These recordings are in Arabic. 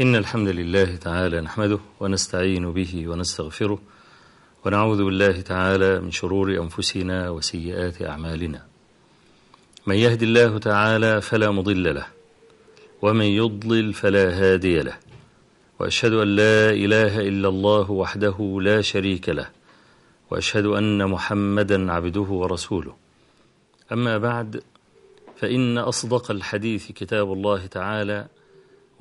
إن الحمد لله تعالى نحمده ونستعين به ونستغفره ونعوذ بالله تعالى من شرور أنفسنا وسيئات أعمالنا من يهد الله تعالى فلا مضل له ومن يضلل فلا هادي له وأشهد أن لا إله إلا الله وحده لا شريك له وأشهد أن محمدا عبده ورسوله أما بعد فإن أصدق الحديث كتاب الله تعالى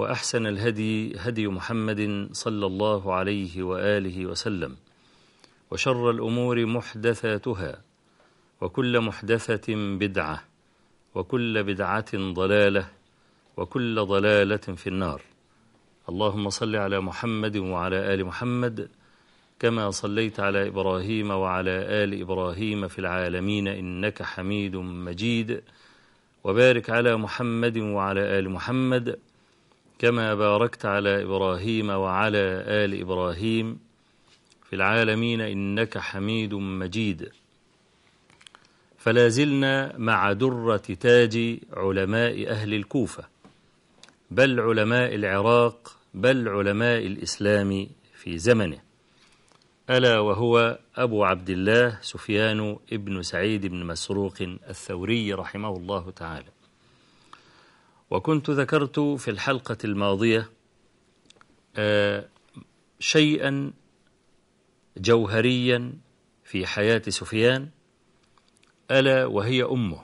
وأحسن الهدي هدي محمد صلى الله عليه وآله وسلم وشر الأمور محدثاتها وكل محدثة بدعة وكل بدعة ضلالة وكل ضلالة في النار اللهم صل على محمد وعلى آل محمد كما صليت على إبراهيم وعلى آل إبراهيم في العالمين إنك حميد مجيد وبارك على محمد وعلى آل محمد كما باركت على إبراهيم وعلى آل إبراهيم في العالمين إنك حميد مجيد فلا زلنا مع درة تاج علماء أهل الكوفة بل علماء العراق بل علماء الإسلام في زمنه ألا وهو أبو عبد الله سفيان بن سعيد بن مسروق الثوري رحمه الله تعالى وكنت ذكرت في الحلقة الماضية آه، شيئا جوهريا في حياة سفيان ألا وهي أمه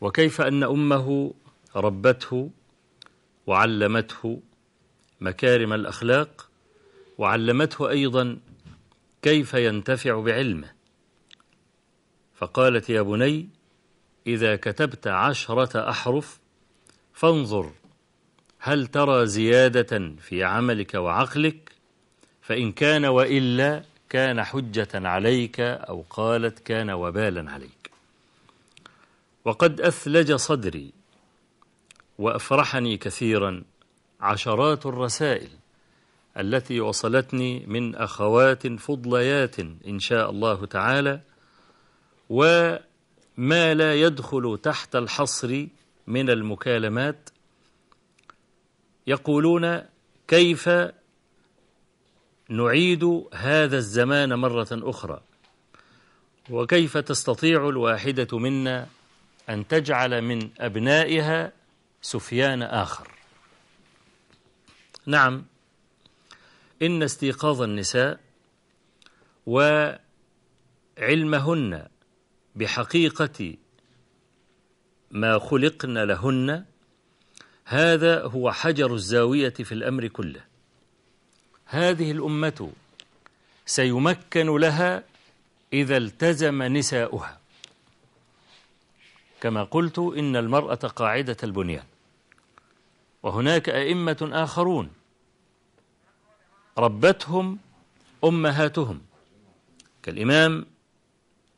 وكيف أن أمه ربته وعلمته مكارم الأخلاق وعلمته أيضا كيف ينتفع بعلمه فقالت يا بني إذا كتبت عشرة أحرف فانظر هل ترى زيادة في عملك وعقلك فإن كان وإلا كان حجة عليك أو قالت كان وبالا عليك وقد أثلج صدري وأفرحني كثيرا عشرات الرسائل التي وصلتني من أخوات فضليات إن شاء الله تعالى و ما لا يدخل تحت الحصر من المكالمات يقولون كيف نعيد هذا الزمان مرة أخرى وكيف تستطيع الواحدة منا أن تجعل من أبنائها سفيان آخر نعم إن استيقاظ النساء وعلمهن بحقيقة ما خلقن لهن هذا هو حجر الزاوية في الأمر كله هذه الأمة سيمكن لها إذا التزم نساؤها كما قلت إن المرأة قاعدة البنيان وهناك أئمة آخرون ربتهم أمهاتهم كالإمام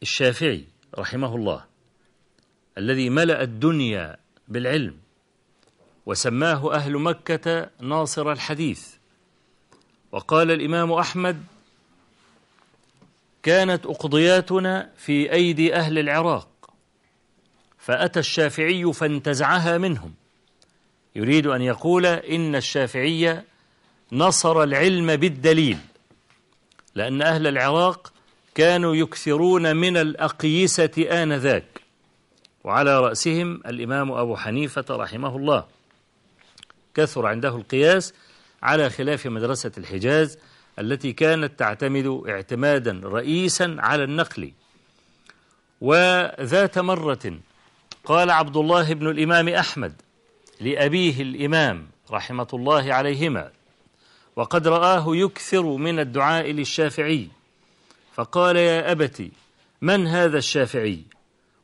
الشافعي رحمه الله الذي ملأ الدنيا بالعلم وسماه أهل مكة ناصر الحديث وقال الإمام أحمد كانت أقضياتنا في أيدي أهل العراق فأتى الشافعي فانتزعها منهم يريد أن يقول إن الشافعي نصر العلم بالدليل لأن أهل العراق كانوا يكثرون من الأقيسة آنذاك وعلى رأسهم الإمام أبو حنيفة رحمه الله كثر عنده القياس على خلاف مدرسة الحجاز التي كانت تعتمد اعتمادا رئيسا على النقل وذات مرة قال عبد الله بن الإمام أحمد لأبيه الإمام رحمة الله عليهما وقد رآه يكثر من الدعاء للشافعي فقال يا أبتي من هذا الشافعي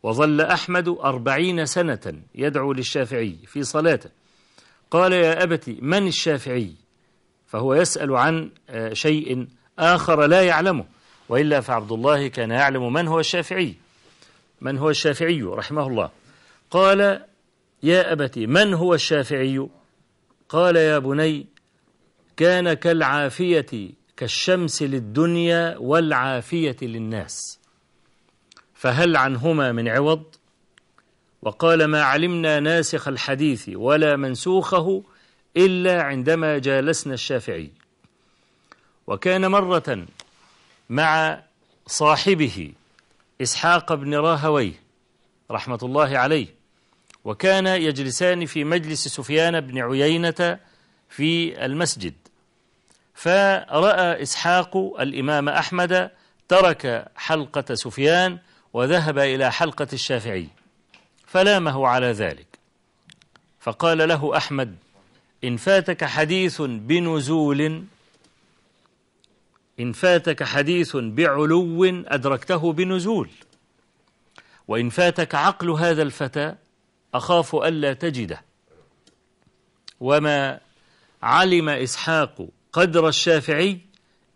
وظل أحمد أربعين سنة يدعو للشافعي في صلاته قال يا أبتي من الشافعي فهو يسأل عن آه، شيء آخر لا يعلمه وإلا فعبد الله كان يعلم من هو الشافعي من هو الشافعي رحمه الله قال يا أبتي من هو الشافعي قال يا بني كان كالعافية كالشمس للدنيا والعافية للناس فهل عنهما من عوض وقال ما علمنا ناسخ الحديث ولا منسوخه إلا عندما جالسنا الشافعي وكان مرة مع صاحبه إسحاق بن راهويه رحمة الله عليه وكان يجلسان في مجلس سفيان بن عيينة في المسجد فرأى إسحاق الإمام أحمد ترك حلقة سفيان وذهب إلى حلقة الشافعي فلامه على ذلك فقال له أحمد إن فاتك حديث بنزول إن فاتك حديث بعلو أدركته بنزول وإن فاتك عقل هذا الفتى أخاف ألا تجده وما علم إسحاق قدر الشافعي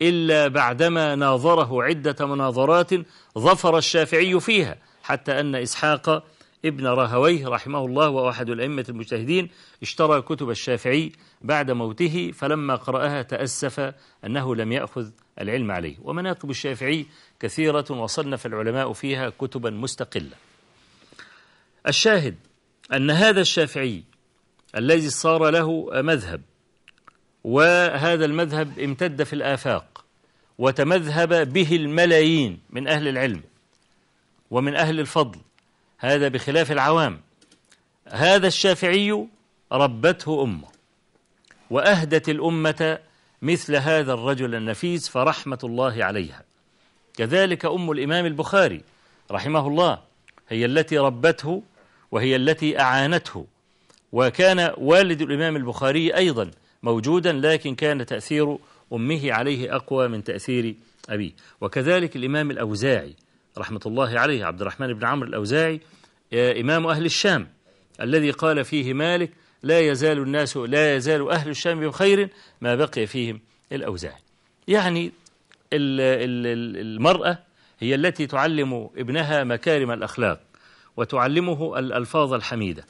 إلا بعدما ناظره عدة مناظرات ظفر الشافعي فيها حتى أن إسحاق ابن راهويه رحمه الله وأحد الأئمة المجتهدين اشترى كتب الشافعي بعد موته فلما قرأها تأسف أنه لم يأخذ العلم عليه ومناقب الشافعي كثيرة وصنف العلماء فيها كتبا مستقلة الشاهد أن هذا الشافعي الذي صار له مذهب وهذا المذهب امتد في الآفاق وتمذهب به الملايين من أهل العلم ومن أهل الفضل هذا بخلاف العوام هذا الشافعي ربته أمه وأهدت الأمة مثل هذا الرجل النفيس فرحمة الله عليها كذلك أم الإمام البخاري رحمه الله هي التي ربته وهي التي أعانته وكان والد الإمام البخاري أيضا موجودا لكن كان تأثير أمه عليه أقوى من تأثير أبيه وكذلك الإمام الأوزاعي رحمة الله عليه عبد الرحمن بن عمرو الأوزاعي آه، إمام أهل الشام الذي قال فيه مالك لا يزال الناس لا يزال أهل الشام بخير ما بقي فيهم الأوزاعي يعني المرأة هي التي تعلم ابنها مكارم الأخلاق وتعلمه الألفاظ الحميدة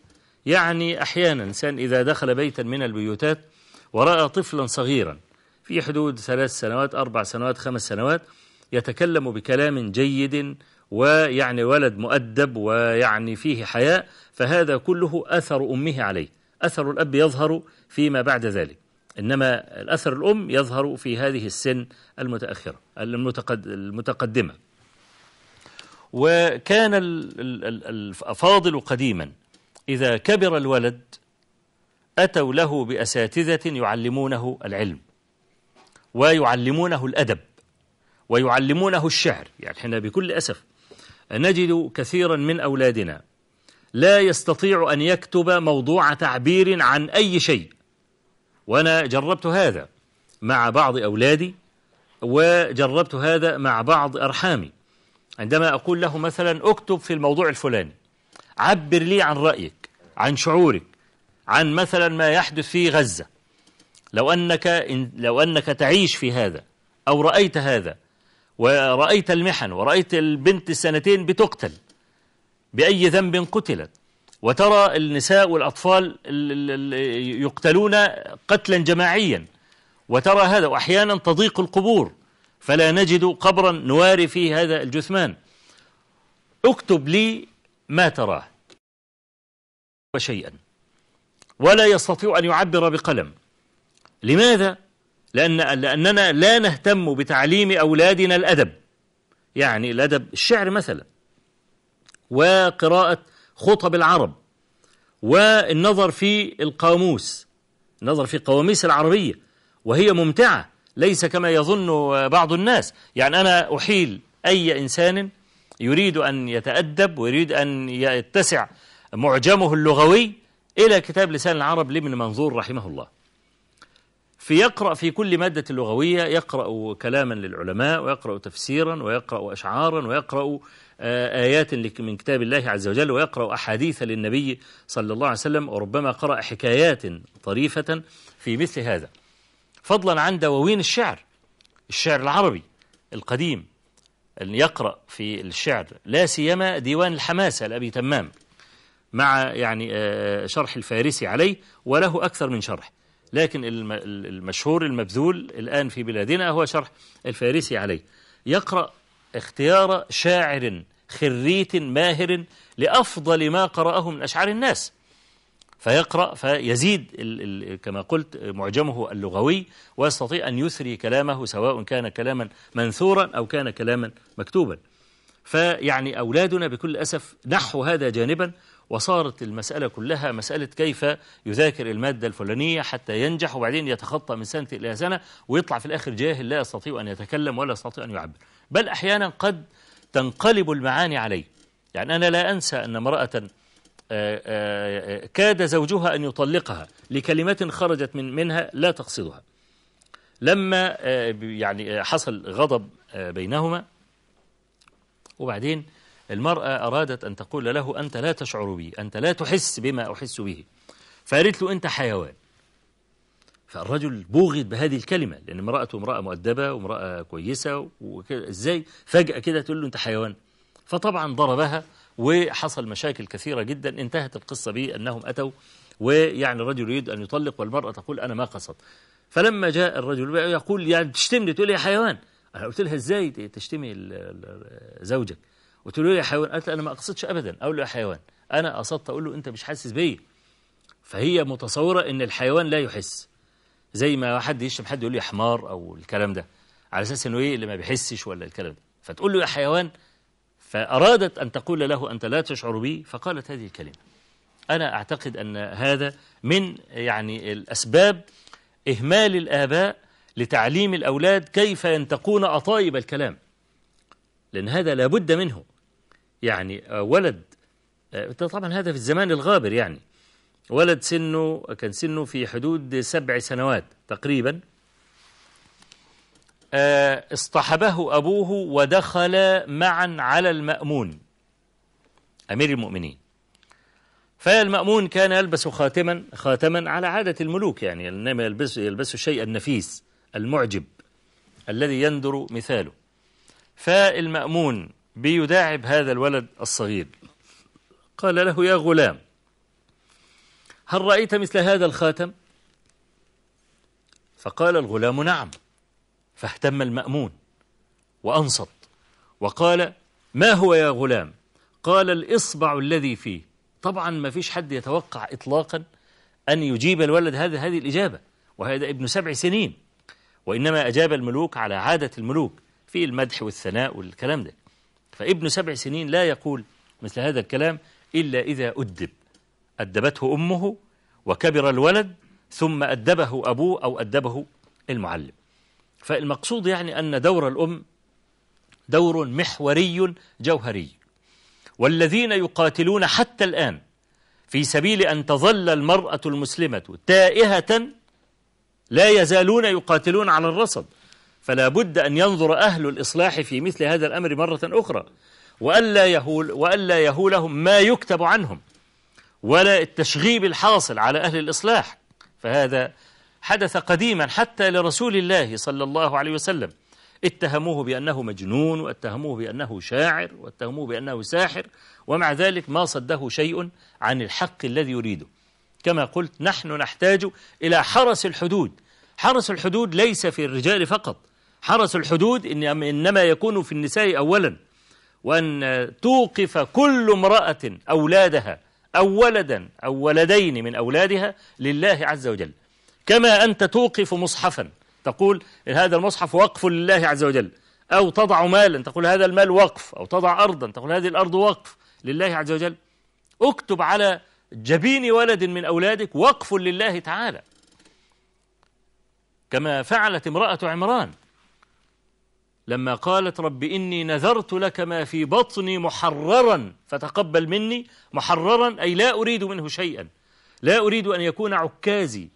يعني أحيانا إنسان إذا دخل بيتا من البيوتات ورأى طفلا صغيرا في حدود ثلاث سنوات أربع سنوات خمس سنوات يتكلم بكلام جيد ويعني ولد مؤدب ويعني فيه حياء فهذا كله أثر أمه عليه أثر الأب يظهر فيما بعد ذلك إنما الأثر الأم يظهر في هذه السن المتأخرة المتقدمة وكان الفاضل قديما إذا كبر الولد أتوا له بأساتذة يعلمونه العلم ويعلمونه الأدب ويعلمونه الشعر يعني احنا بكل أسف نجد كثيرا من أولادنا لا يستطيع أن يكتب موضوع تعبير عن أي شيء وأنا جربت هذا مع بعض أولادي وجربت هذا مع بعض أرحامي عندما أقول له مثلا أكتب في الموضوع الفلاني عبر لي عن رأيك عن شعورك عن مثلا ما يحدث في غزة لو أنك, إن لو أنك تعيش في هذا أو رأيت هذا ورأيت المحن ورأيت البنت السنتين بتقتل بأي ذنب قتلت وترى النساء والأطفال يقتلون قتلا جماعيا وترى هذا وأحيانا تضيق القبور فلا نجد قبرا نواري فيه هذا الجثمان اكتب لي ما تراه وشيئا ولا يستطيع أن يعبر بقلم لماذا؟ لأن لأننا لا نهتم بتعليم أولادنا الأدب يعني الأدب الشعر مثلا وقراءة خطب العرب والنظر في القاموس النظر في قواميس العربية وهي ممتعة ليس كما يظن بعض الناس يعني أنا أحيل أي إنسان يريد أن يتأدب ويريد أن يتسع معجمه اللغوي إلى كتاب لسان العرب لابن منظور رحمه الله في يقرأ في كل مادة لغوية يقرأ كلاما للعلماء ويقرأ تفسيرا ويقرأ أشعارا ويقرأ آه، آيات من كتاب الله عز وجل ويقرأ أحاديث للنبي صلى الله عليه وسلم وربما قرأ حكايات طريفة في مثل هذا فضلا عن دواوين الشعر الشعر العربي القديم أن يقرأ في الشعر لا سيما ديوان الحماسة لأبي تمام مع يعني آه، شرح الفارسي عليه وله أكثر من شرح لكن المشهور المبذول الآن في بلادنا هو شرح الفارسي عليه يقرأ اختيار شاعر خريت ماهر لأفضل ما قرأه من أشعار الناس فيقرأ فيزيد كما قلت معجمه اللغوي ويستطيع أن يثري كلامه سواء كان كلاما منثورا أو كان كلاما مكتوبا فيعني أولادنا بكل أسف نحوا هذا جانبا وصارت المسألة كلها مسألة كيف يذاكر المادة الفلانية حتى ينجح وبعدين يتخطى من سنة إلى سنة ويطلع في الآخر جاهل لا يستطيع أن يتكلم ولا يستطيع أن يعبر بل أحيانا قد تنقلب المعاني عليه يعني أنا لا أنسى أن امرأة آه، آه، كاد زوجها أن يطلقها لكلمات خرجت من منها لا تقصدها لما آه، يعني حصل غضب بينهما وبعدين المرأة أرادت أن تقول له أنت لا تشعر بي أنت لا تحس بما أحس به فقالت له أنت حيوان فالرجل بوغد بهذه الكلمة لأن امرأته امرأة مؤدبة وامرأة كويسة وكده إزاي فجأة كده تقول له أنت حيوان فطبعا ضربها وحصل مشاكل كثيرة جدا انتهت القصة بأنهم أتوا ويعني الرجل يريد أن يطلق والمرأة تقول أنا ما قصد فلما جاء الرجل يقول يعني تشتمني تقول يا حيوان أنا قلت لها إزاي تشتمي زوجك وتقول يا حيوان قالت انا ما اقصدش ابدا اقول له يا حيوان انا قصدت اقول له انت مش حاسس بيا فهي متصوره ان الحيوان لا يحس زي ما حد يشتم حد يقول لي حمار او الكلام ده على اساس انه ايه اللي ما بيحسش ولا الكلام ده فتقول له يا حيوان فارادت ان تقول له انت لا تشعر بي فقالت هذه الكلمه انا اعتقد ان هذا من يعني الاسباب اهمال الاباء لتعليم الاولاد كيف ينتقون اطايب الكلام لأن هذا لابد منه يعني آه، ولد آه، طبعا هذا في الزمان الغابر يعني ولد سنه كان سنه في حدود سبع سنوات تقريبا آه، اصطحبه أبوه ودخل معا على المأمون أمير المؤمنين فالمأمون كان يلبس خاتما خاتما على عادة الملوك يعني إنما يلبس يلبس الشيء النفيس المعجب الذي يندر مثاله فالمأمون بيداعب هذا الولد الصغير قال له يا غلام هل رأيت مثل هذا الخاتم؟ فقال الغلام نعم فاهتم المأمون وأنصت وقال ما هو يا غلام؟ قال الإصبع الذي فيه طبعا ما فيش حد يتوقع إطلاقا أن يجيب الولد هذا هذه الإجابة وهذا ابن سبع سنين وإنما أجاب الملوك على عادة الملوك في المدح والثناء والكلام ده فابن سبع سنين لا يقول مثل هذا الكلام إلا إذا أدب أدبته أمه وكبر الولد ثم أدبه أبوه أو أدبه المعلم فالمقصود يعني أن دور الأم دور محوري جوهري والذين يقاتلون حتى الآن في سبيل أن تظل المرأة المسلمة تائهة لا يزالون يقاتلون على الرصد فلا بد أن ينظر أهل الإصلاح في مثل هذا الأمر مرة أخرى وألا, يهول وألا يهولهم ما يكتب عنهم ولا التشغيب الحاصل على أهل الإصلاح فهذا حدث قديما حتى لرسول الله صلى الله عليه وسلم اتهموه بأنه مجنون واتهموه بأنه شاعر واتهموه بأنه ساحر ومع ذلك ما صده شيء عن الحق الذي يريده كما قلت نحن نحتاج إلى حرس الحدود حرس الحدود ليس في الرجال فقط حرس الحدود إن إنما يكون في النساء أولا وأن توقف كل امرأة أولادها أو ولدا أو ولدين من أولادها لله عز وجل كما أنت توقف مصحفا تقول هذا المصحف وقف لله عز وجل أو تضع مالا تقول هذا المال وقف أو تضع أرضا تقول هذه الأرض وقف لله عز وجل اكتب على جبين ولد من أولادك وقف لله تعالى كما فعلت امرأة عمران لما قالت رب إني نذرت لك ما في بطني محررا فتقبل مني محررا أي لا أريد منه شيئا لا أريد أن يكون عكازي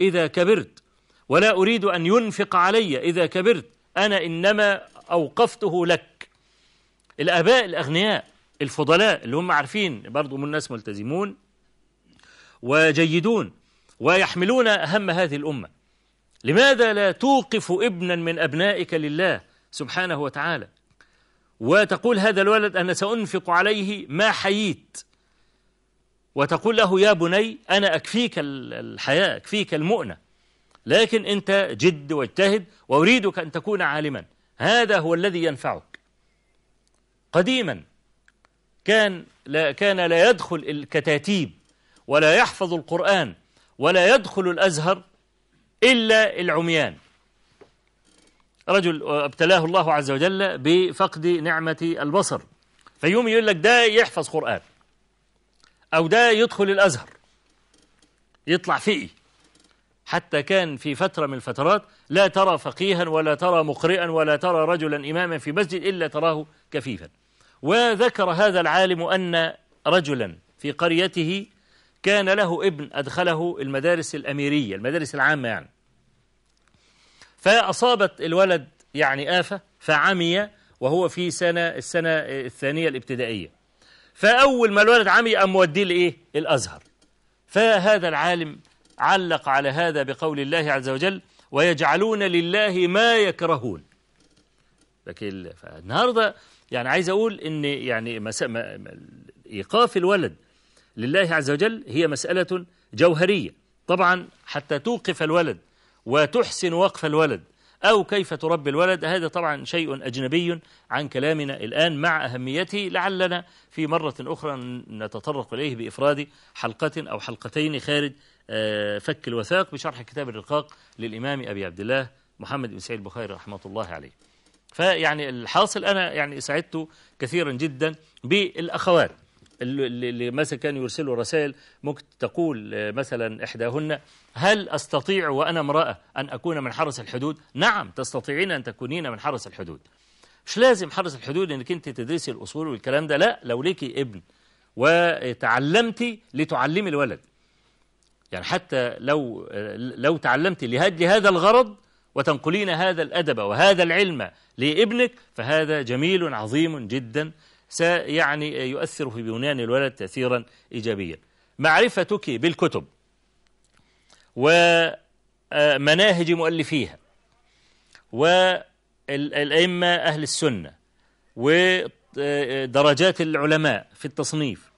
إذا كبرت ولا أريد أن ينفق علي إذا كبرت أنا إنما أوقفته لك الآباء الأغنياء الفضلاء اللي هم عارفين برضو من الناس ملتزمون وجيدون ويحملون أهم هذه الأمة لماذا لا توقف ابنا من أبنائك لله سبحانه وتعالى وتقول هذا الولد أنا سأنفق عليه ما حييت وتقول له يا بني أنا أكفيك الحياة أكفيك المؤنة لكن أنت جد واجتهد وأريدك أن تكون عالما هذا هو الذي ينفعك قديما كان لا, كان لا يدخل الكتاتيب ولا يحفظ القرآن ولا يدخل الأزهر إلا العميان رجل ابتلاه الله عز وجل بفقد نعمة البصر فيوم يقول لك ده يحفظ قرآن أو ده يدخل الأزهر يطلع فقي حتى كان في فترة من الفترات لا ترى فقيها ولا ترى مقرئا ولا ترى رجلا إماما في مسجد إلا تراه كفيفا وذكر هذا العالم أن رجلا في قريته كان له ابن أدخله المدارس الأميرية المدارس العامة يعني فأصابت الولد يعني آفة فعمي وهو في سنة السنة الثانية الابتدائية فأول ما الولد عمي قام موديه لإيه؟ الأزهر فهذا العالم علق على هذا بقول الله عز وجل ويجعلون لله ما يكرهون لكن النهارده يعني عايز اقول ان يعني ايقاف الولد لله عز وجل هي مساله جوهريه طبعا حتى توقف الولد وتحسن وقف الولد أو كيف تربي الولد هذا طبعا شيء أجنبي عن كلامنا الآن مع أهميته لعلنا في مرة أخرى نتطرق إليه بإفراد حلقة أو حلقتين خارج آه، فك الوثاق بشرح كتاب الرقاق للإمام أبي عبد الله محمد بن سعيد البخاري رحمة الله عليه فيعني الحاصل أنا يعني سعدت كثيرا جدا بالأخوات اللي مثلا كانوا يرسلوا رسائل ممكن تقول آه، مثلا إحداهن هل أستطيع وأنا امرأة أن أكون من حرس الحدود؟ نعم تستطيعين أن تكونين من حرس الحدود مش لازم حرس الحدود أنك أنت تدرسي الأصول والكلام ده لا لو ليكي ابن وتعلمتي لتعلمي الولد يعني حتى لو آه، لو تعلمتي لهذا الغرض وتنقلين هذا الأدب وهذا العلم لابنك فهذا جميل عظيم جدا سيعني يؤثر في بنيان الولد تأثيرا إيجابيا معرفتك بالكتب ومناهج مؤلفيها والأئمة أهل السنة ودرجات العلماء في التصنيف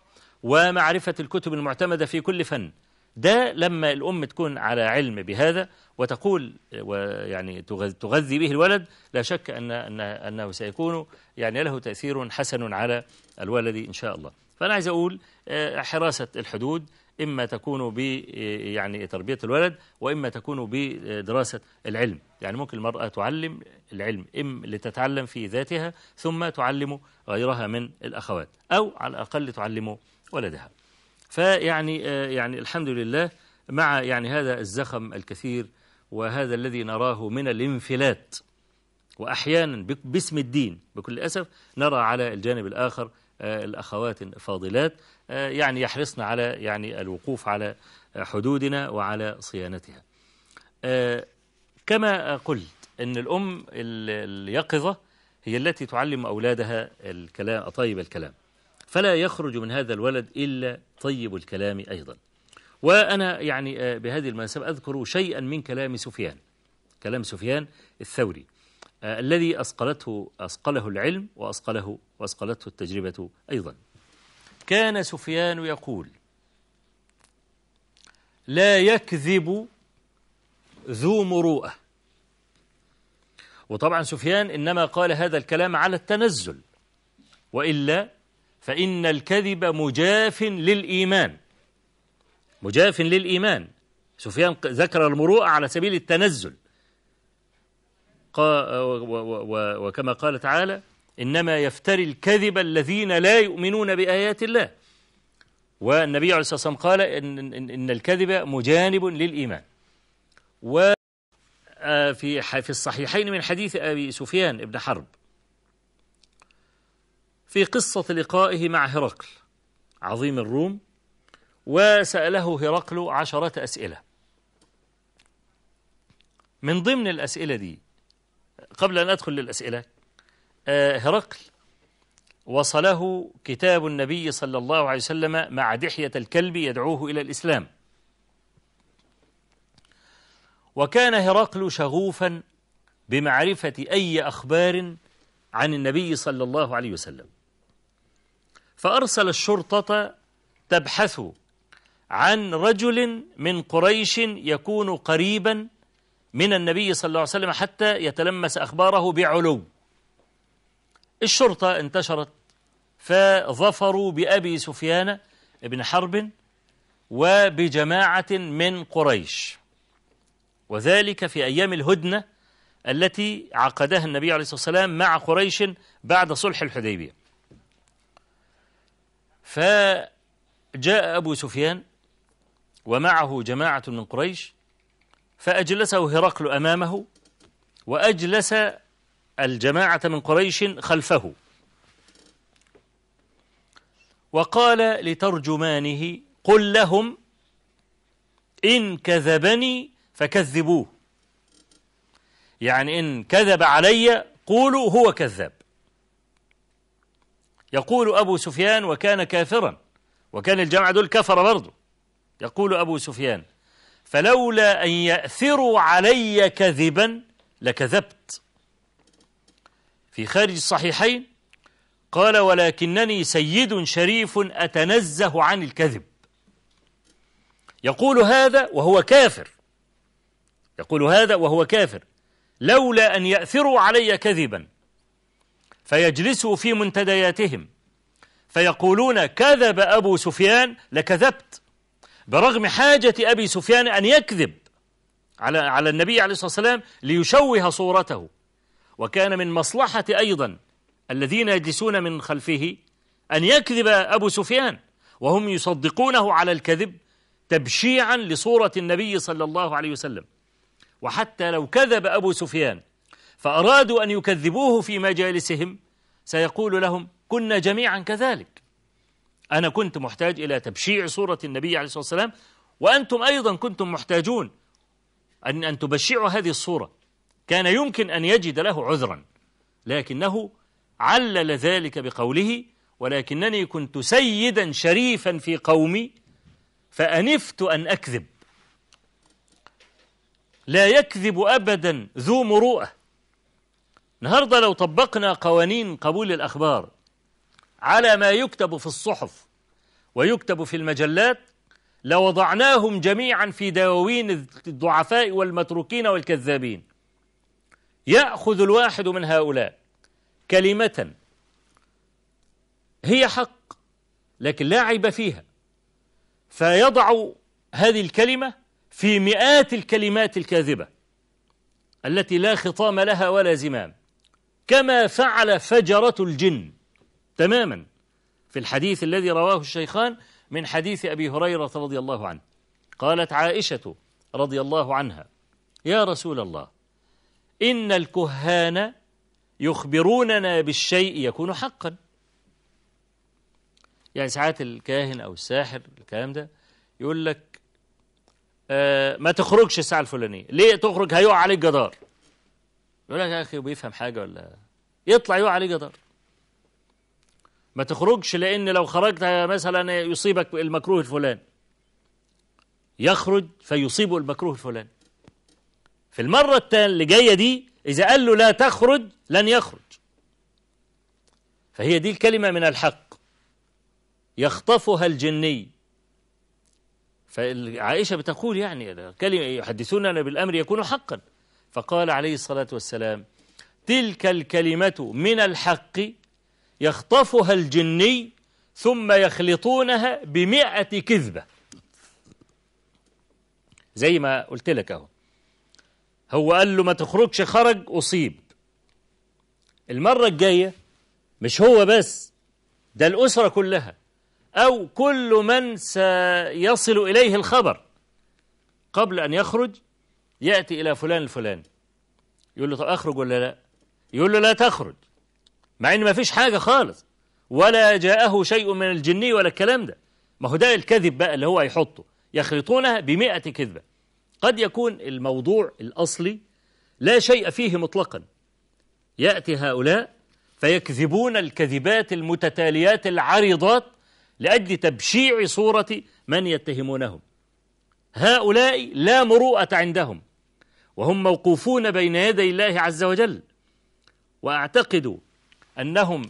ومعرفة الكتب المعتمدة في كل فن ده لما الأم تكون على علم بهذا وتقول ويعني تغذي به الولد لا شك أن أنه سيكون يعني له تأثير حسن على الولد إن شاء الله فأنا عايز أقول آه، حراسة الحدود إما تكون ب يعني تربية الولد وإما تكون بدراسة آه، العلم يعني ممكن المرأة تعلم العلم إم لتتعلم في ذاتها ثم تعلم غيرها من الأخوات أو على الأقل تعلم ولدها فيعني آه، يعني الحمد لله مع يعني هذا الزخم الكثير وهذا الذي نراه من الانفلات وأحيانا باسم الدين بكل أسف نرى على الجانب الآخر آه، الأخوات الفاضلات آه، يعني يحرصن على يعني الوقوف على حدودنا وعلى صيانتها كما قلت أن الأم اليقظة هي التي تعلم أولادها الكلام طيب الكلام فلا يخرج من هذا الولد إلا طيب الكلام أيضا وأنا يعني آه، بهذه المناسبة أذكر شيئا من كلام سفيان كلام سفيان الثوري آه، الذي أصقلته أصقله العلم وأصقله وأصقلته التجربة أيضا كان سفيان يقول لا يكذب ذو مروءة وطبعا سفيان إنما قال هذا الكلام على التنزل وإلا فإن الكذب مجاف للإيمان مجاف للإيمان سفيان ذكر المروءة على سبيل التنزل وكما قال تعالى إنما يفتري الكذب الذين لا يؤمنون بآيات الله والنبي عليه الصلاة والسلام قال إن, إن الكذب مجانب للإيمان وفي آه، في الصحيحين من حديث أبي سفيان بن حرب في قصة لقائه مع هرقل عظيم الروم وسأله هرقل عشرة أسئلة من ضمن الأسئلة دي قبل أن أدخل للأسئلة آه، هرقل وصله كتاب النبي صلى الله عليه وسلم مع دحية الكلب يدعوه إلى الإسلام وكان هرقل شغوفا بمعرفة أي أخبار عن النبي صلى الله عليه وسلم فأرسل الشرطة تبحث عن رجل من قريش يكون قريبا من النبي صلى الله عليه وسلم حتى يتلمس أخباره بعلو الشرطة انتشرت فظفروا بأبي سفيان بن حرب وبجماعة من قريش وذلك في أيام الهدنة التي عقدها النبي عليه الصلاة والسلام مع قريش بعد صلح الحديبية فجاء أبو سفيان ومعه جماعة من قريش فأجلسه هرقل أمامه وأجلس الجماعة من قريش خلفه وقال لترجمانه قل لهم إن كذبني فكذبوه يعني إن كذب علي قولوا هو كذاب يقول أبو سفيان وكان كافرا وكان الجماعة دول كفر برضه يقول أبو سفيان فلولا أن يأثروا علي كذبا لكذبت في خارج الصحيحين قال ولكنني سيد شريف أتنزه عن الكذب يقول هذا وهو كافر يقول هذا وهو كافر لولا أن يأثروا علي كذبا فيجلسوا في منتدياتهم فيقولون كذب أبو سفيان لكذبت برغم حاجة أبي سفيان أن يكذب على على النبي عليه الصلاة والسلام ليشوه صورته وكان من مصلحة أيضا الذين يجلسون من خلفه أن يكذب أبو سفيان وهم يصدقونه على الكذب تبشيعا لصورة النبي صلى الله عليه وسلم وحتى لو كذب أبو سفيان فأرادوا أن يكذبوه في مجالسهم سيقول لهم كنا جميعا كذلك أنا كنت محتاج إلى تبشيع صورة النبي عليه الصلاة والسلام وأنتم أيضا كنتم محتاجون أن, أن تبشعوا هذه الصورة كان يمكن أن يجد له عذرا لكنه علل ذلك بقوله ولكنني كنت سيدا شريفا في قومي فأنفت أن أكذب لا يكذب أبدا ذو مروءة النهاردة لو طبقنا قوانين قبول الأخبار على ما يكتب في الصحف ويكتب في المجلات لوضعناهم جميعا في دواوين الضعفاء والمتروكين والكذابين يأخذ الواحد من هؤلاء كلمة هي حق لكن لا عيب فيها فيضع هذه الكلمة في مئات الكلمات الكاذبة التي لا خطام لها ولا زمام كما فعل فجرة الجن تماما في الحديث الذي رواه الشيخان من حديث أبي هريرة رضي الله عنه قالت عائشة رضي الله عنها يا رسول الله إن الكهان يخبروننا بالشيء يكون حقا يعني ساعات الكاهن أو الساحر الكلام ده يقول لك آه ما تخرجش الساعة الفلانية ليه تخرج هيقع عليك جدار يقول لك يا اخي بيفهم حاجه ولا يطلع يقع عليه جدار ما تخرجش لان لو خرجت مثلا يصيبك المكروه الفلان يخرج فيصيبه المكروه الفلان في المرة الثانيه اللي جاية دي إذا قال له لا تخرج لن يخرج فهي دي الكلمة من الحق يخطفها الجني فعائشة بتقول يعني كلمة يحدثوننا بالأمر يكون حقا فقال عليه الصلاة والسلام تلك الكلمة من الحق يخطفها الجني ثم يخلطونها بمئة كذبة زي ما قلت لك اهو هو قال له ما تخرجش خرج أصيب المرة الجاية مش هو بس ده الأسرة كلها أو كل من سيصل إليه الخبر قبل أن يخرج يأتي إلى فلان الفلاني يقول له طب أخرج ولا لا يقول له لا تخرج مع إن ما فيش حاجة خالص ولا جاءه شيء من الجني ولا الكلام ده ما هو ده الكذب بقى اللي هو هيحطه يخلطونها بمئة كذبة قد يكون الموضوع الأصلي لا شيء فيه مطلقا يأتي هؤلاء فيكذبون الكذبات المتتاليات العريضات لأجل تبشيع صورة من يتهمونهم هؤلاء لا مروءة عندهم وهم موقوفون بين يدي الله عز وجل وأعتقد أنهم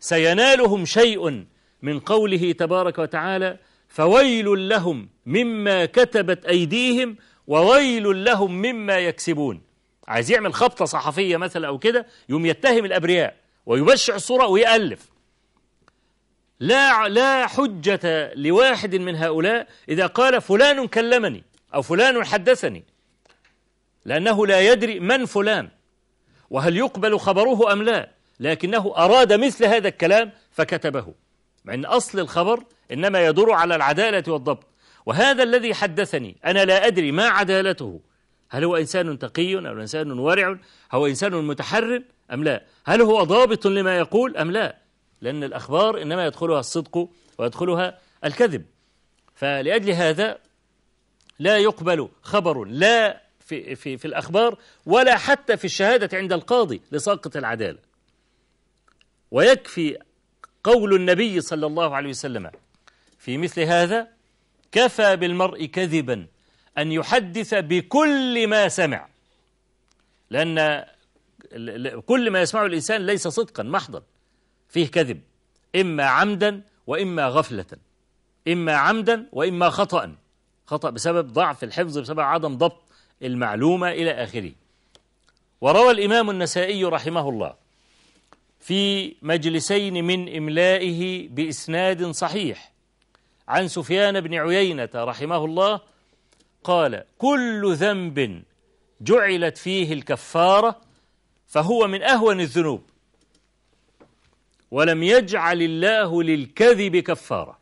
سينالهم شيء من قوله تبارك وتعالى فويل لهم مما كتبت أيديهم وويل لهم مما يكسبون عايز يعمل خبطة صحفية مثلا أو كده يوم يتهم الأبرياء ويبشع الصورة ويألف لا لا حجة لواحد من هؤلاء إذا قال فلان كلمني أو فلان حدثني لأنه لا يدري من فلان وهل يقبل خبره أم لا لكنه أراد مثل هذا الكلام فكتبه مع أن أصل الخبر إنما يدور على العدالة والضبط وهذا الذي حدثني أنا لا أدري ما عدالته هل هو إنسان تقي أو إنسان ورع هو إنسان متحرر أم لا هل هو ضابط لما يقول أم لا لأن الأخبار إنما يدخلها الصدق ويدخلها الكذب فلأجل هذا لا يقبل خبر لا في, في, في الأخبار ولا حتى في الشهادة عند القاضي لساقط العدالة ويكفي قول النبي صلى الله عليه وسلم في مثل هذا كفى بالمرء كذبا أن يحدث بكل ما سمع لأن كل ما يسمعه الإنسان ليس صدقا محضا فيه كذب إما عمدا وإما غفلة إما عمدا وإما خطأ خطأ بسبب ضعف الحفظ بسبب عدم ضبط المعلومة إلى آخره وروى الإمام النسائي رحمه الله في مجلسين من إملائه بإسناد صحيح عن سفيان بن عيينة رحمه الله قال كل ذنب جعلت فيه الكفارة فهو من أهون الذنوب ولم يجعل الله للكذب كفارة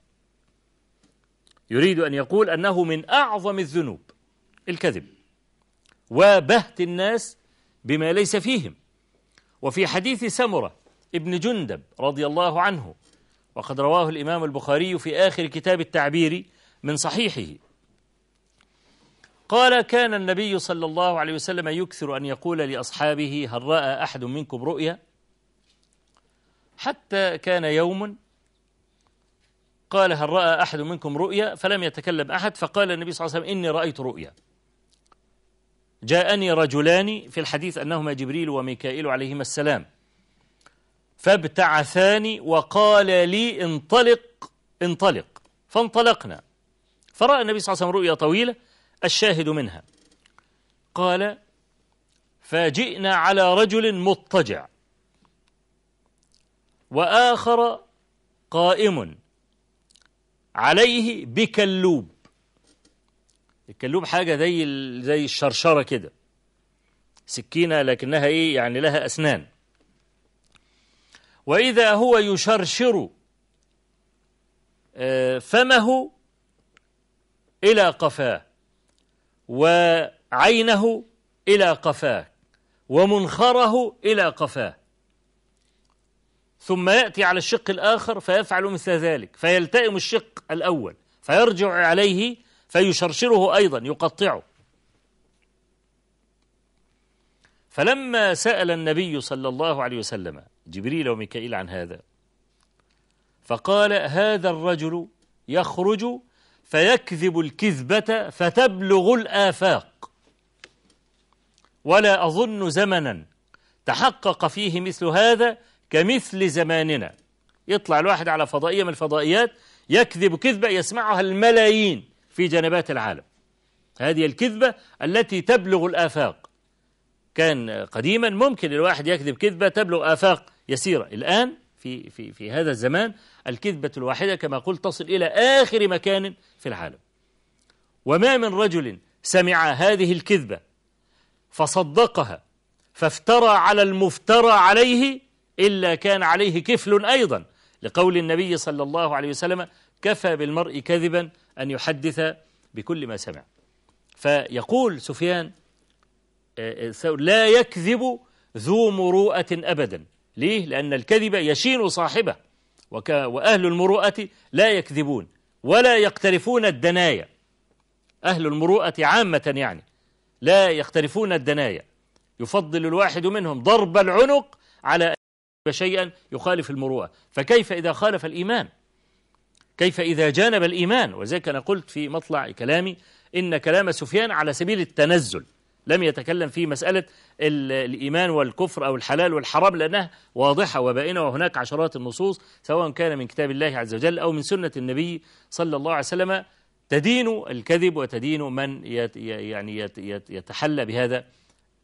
يريد أن يقول أنه من أعظم الذنوب الكذب وبهت الناس بما ليس فيهم وفي حديث سمرة ابن جندب رضي الله عنه وقد رواه الإمام البخاري في آخر كتاب التعبير من صحيحه قال كان النبي صلى الله عليه وسلم يكثر أن يقول لأصحابه هل رأى أحد منكم رؤيا حتى كان يوم قال هل رأى أحد منكم رؤيا فلم يتكلم أحد فقال النبي صلى الله عليه وسلم إني رأيت رؤيا جاءني رجلان في الحديث أنهما جبريل وميكائيل عليهما السلام فابتعثاني وقال لي انطلق انطلق فانطلقنا فرأى النبي صلى الله عليه وسلم رؤيا طويلة الشاهد منها قال فجئنا على رجل مضطجع وآخر قائم عليه بكلوب الكلوب حاجة زي زي الشرشرة كده سكينة لكنها إيه يعني لها أسنان وإذا هو يشرشر آه، فمه إلى قفاه وعينه إلى قفاه ومنخره إلى قفاه ثم يأتي على الشق الآخر فيفعل مثل ذلك فيلتئم الشق الأول فيرجع عليه فيشرشره أيضا يقطعه فلما سأل النبي صلى الله عليه وسلم جبريل وميكائيل عن هذا فقال هذا الرجل يخرج فيكذب الكذبة فتبلغ الآفاق ولا أظن زمنا تحقق فيه مثل هذا كمثل زماننا يطلع الواحد على فضائية من الفضائيات يكذب كذبة يسمعها الملايين في جنبات العالم هذه الكذبة التي تبلغ الآفاق كان قديما ممكن الواحد يكذب كذبة تبلغ آفاق يسيرة الآن في, في, في هذا الزمان الكذبة الواحدة كما قلت تصل إلى آخر مكان في العالم وما من رجل سمع هذه الكذبة فصدقها فافترى على المفترى عليه إلا كان عليه كفل أيضا لقول النبي صلى الله عليه وسلم كفى بالمرء كذبا أن يحدث بكل ما سمع فيقول سفيان آه، آه، لا يكذب ذو مروءة أبدا ليه؟ لأن الكذب يشين صاحبه وأهل المروءة لا يكذبون ولا يقترفون الدنايا أهل المروءة عامة يعني لا يقترفون الدنايا يفضل الواحد منهم ضرب العنق على شيئا يخالف المروءة فكيف إذا خالف الإيمان كيف إذا جانب الإيمان وذلك أنا قلت في مطلع كلامي إن كلام سفيان على سبيل التنزل لم يتكلم في مسألة الإيمان والكفر أو الحلال والحرام لأنها واضحة وبائنة وهناك عشرات النصوص سواء كان من كتاب الله عز وجل أو من سنة النبي صلى الله عليه وسلم تدين الكذب وتدين من يت يعني يت يتحلى بهذا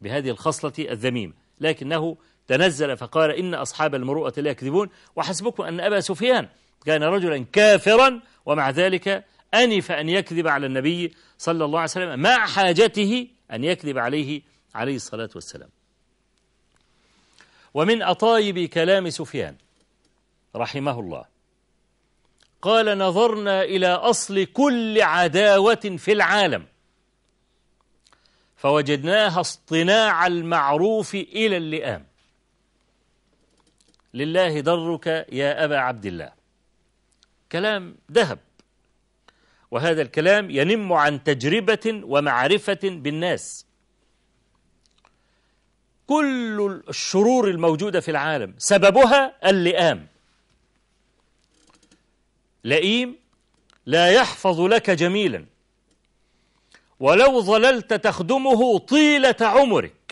بهذه الخصلة الذميمة لكنه تنزل فقال إن أصحاب المروءة لا يكذبون وحسبكم أن أبا سفيان كان رجلا كافرا ومع ذلك أنف أن يكذب على النبي صلى الله عليه وسلم مع حاجته أن يكذب عليه عليه الصلاة والسلام ومن أطايب كلام سفيان رحمه الله قال نظرنا إلى أصل كل عداوة في العالم فوجدناها اصطناع المعروف إلى اللئام لله درك يا أبا عبد الله كلام ذهب وهذا الكلام ينم عن تجربة ومعرفة بالناس كل الشرور الموجودة في العالم سببها اللئام لئيم لا يحفظ لك جميلا ولو ظللت تخدمه طيلة عمرك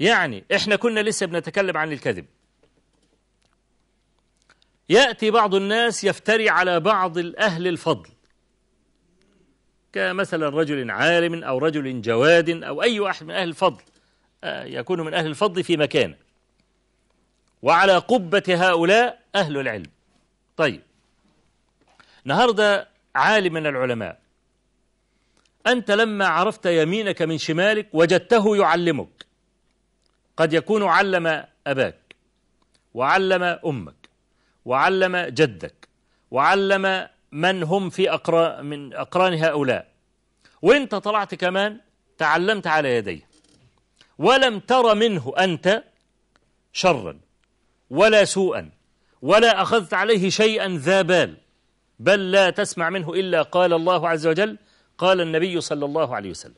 يعني احنا كنا لسه بنتكلم عن الكذب يأتي بعض الناس يفتري على بعض الأهل الفضل كمثلا رجل عالم أو رجل جواد أو أي واحد من أهل الفضل آه، يكون من أهل الفضل في مكانه وعلى قبة هؤلاء أهل العلم طيب نهاردة عالم من العلماء أنت لما عرفت يمينك من شمالك وجدته يعلمك قد يكون علم أباك وعلم أمك وعلم جدك وعلم من هم في أقرا من أقران هؤلاء وانت طلعت كمان تعلمت على يديه ولم تر منه أنت شرا ولا سوءا ولا أخذت عليه شيئا ذا بال بل لا تسمع منه إلا قال الله عز وجل قال النبي صلى الله عليه وسلم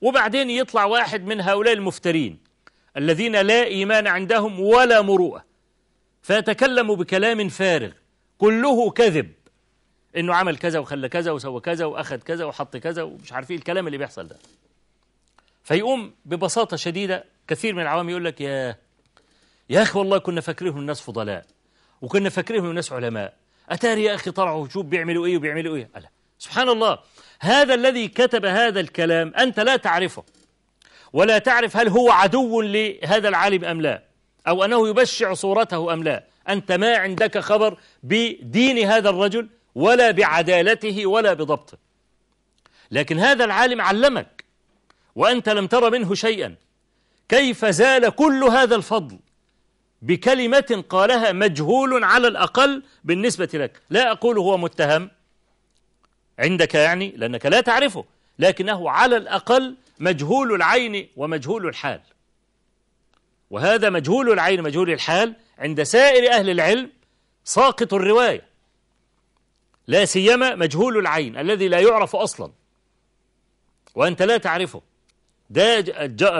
وبعدين يطلع واحد من هؤلاء المفترين الذين لا إيمان عندهم ولا مروءة فيتكلم بكلام فارغ كله كذب انه عمل كذا وخلى كذا وسوى كذا واخذ كذا وحط كذا ومش عارف ايه الكلام اللي بيحصل ده فيقوم ببساطه شديده كثير من العوام يقول لك يا يا اخي والله كنا فاكرينهم الناس فضلاء وكنا فاكرينهم الناس علماء اتاري يا اخي طلعوا شوف بيعملوا ايه وبيعملوا ايه ألا. سبحان الله هذا الذي كتب هذا الكلام انت لا تعرفه ولا تعرف هل هو عدو لهذا العالم ام لا أو أنه يبشع صورته أم لا أنت ما عندك خبر بدين هذا الرجل ولا بعدالته ولا بضبطه لكن هذا العالم علمك وأنت لم تر منه شيئا كيف زال كل هذا الفضل بكلمة قالها مجهول على الأقل بالنسبة لك لا أقول هو متهم عندك يعني لأنك لا تعرفه لكنه على الأقل مجهول العين ومجهول الحال وهذا مجهول العين مجهول الحال عند سائر أهل العلم ساقط الرواية لا سيما مجهول العين الذي لا يعرف أصلا وأنت لا تعرفه ده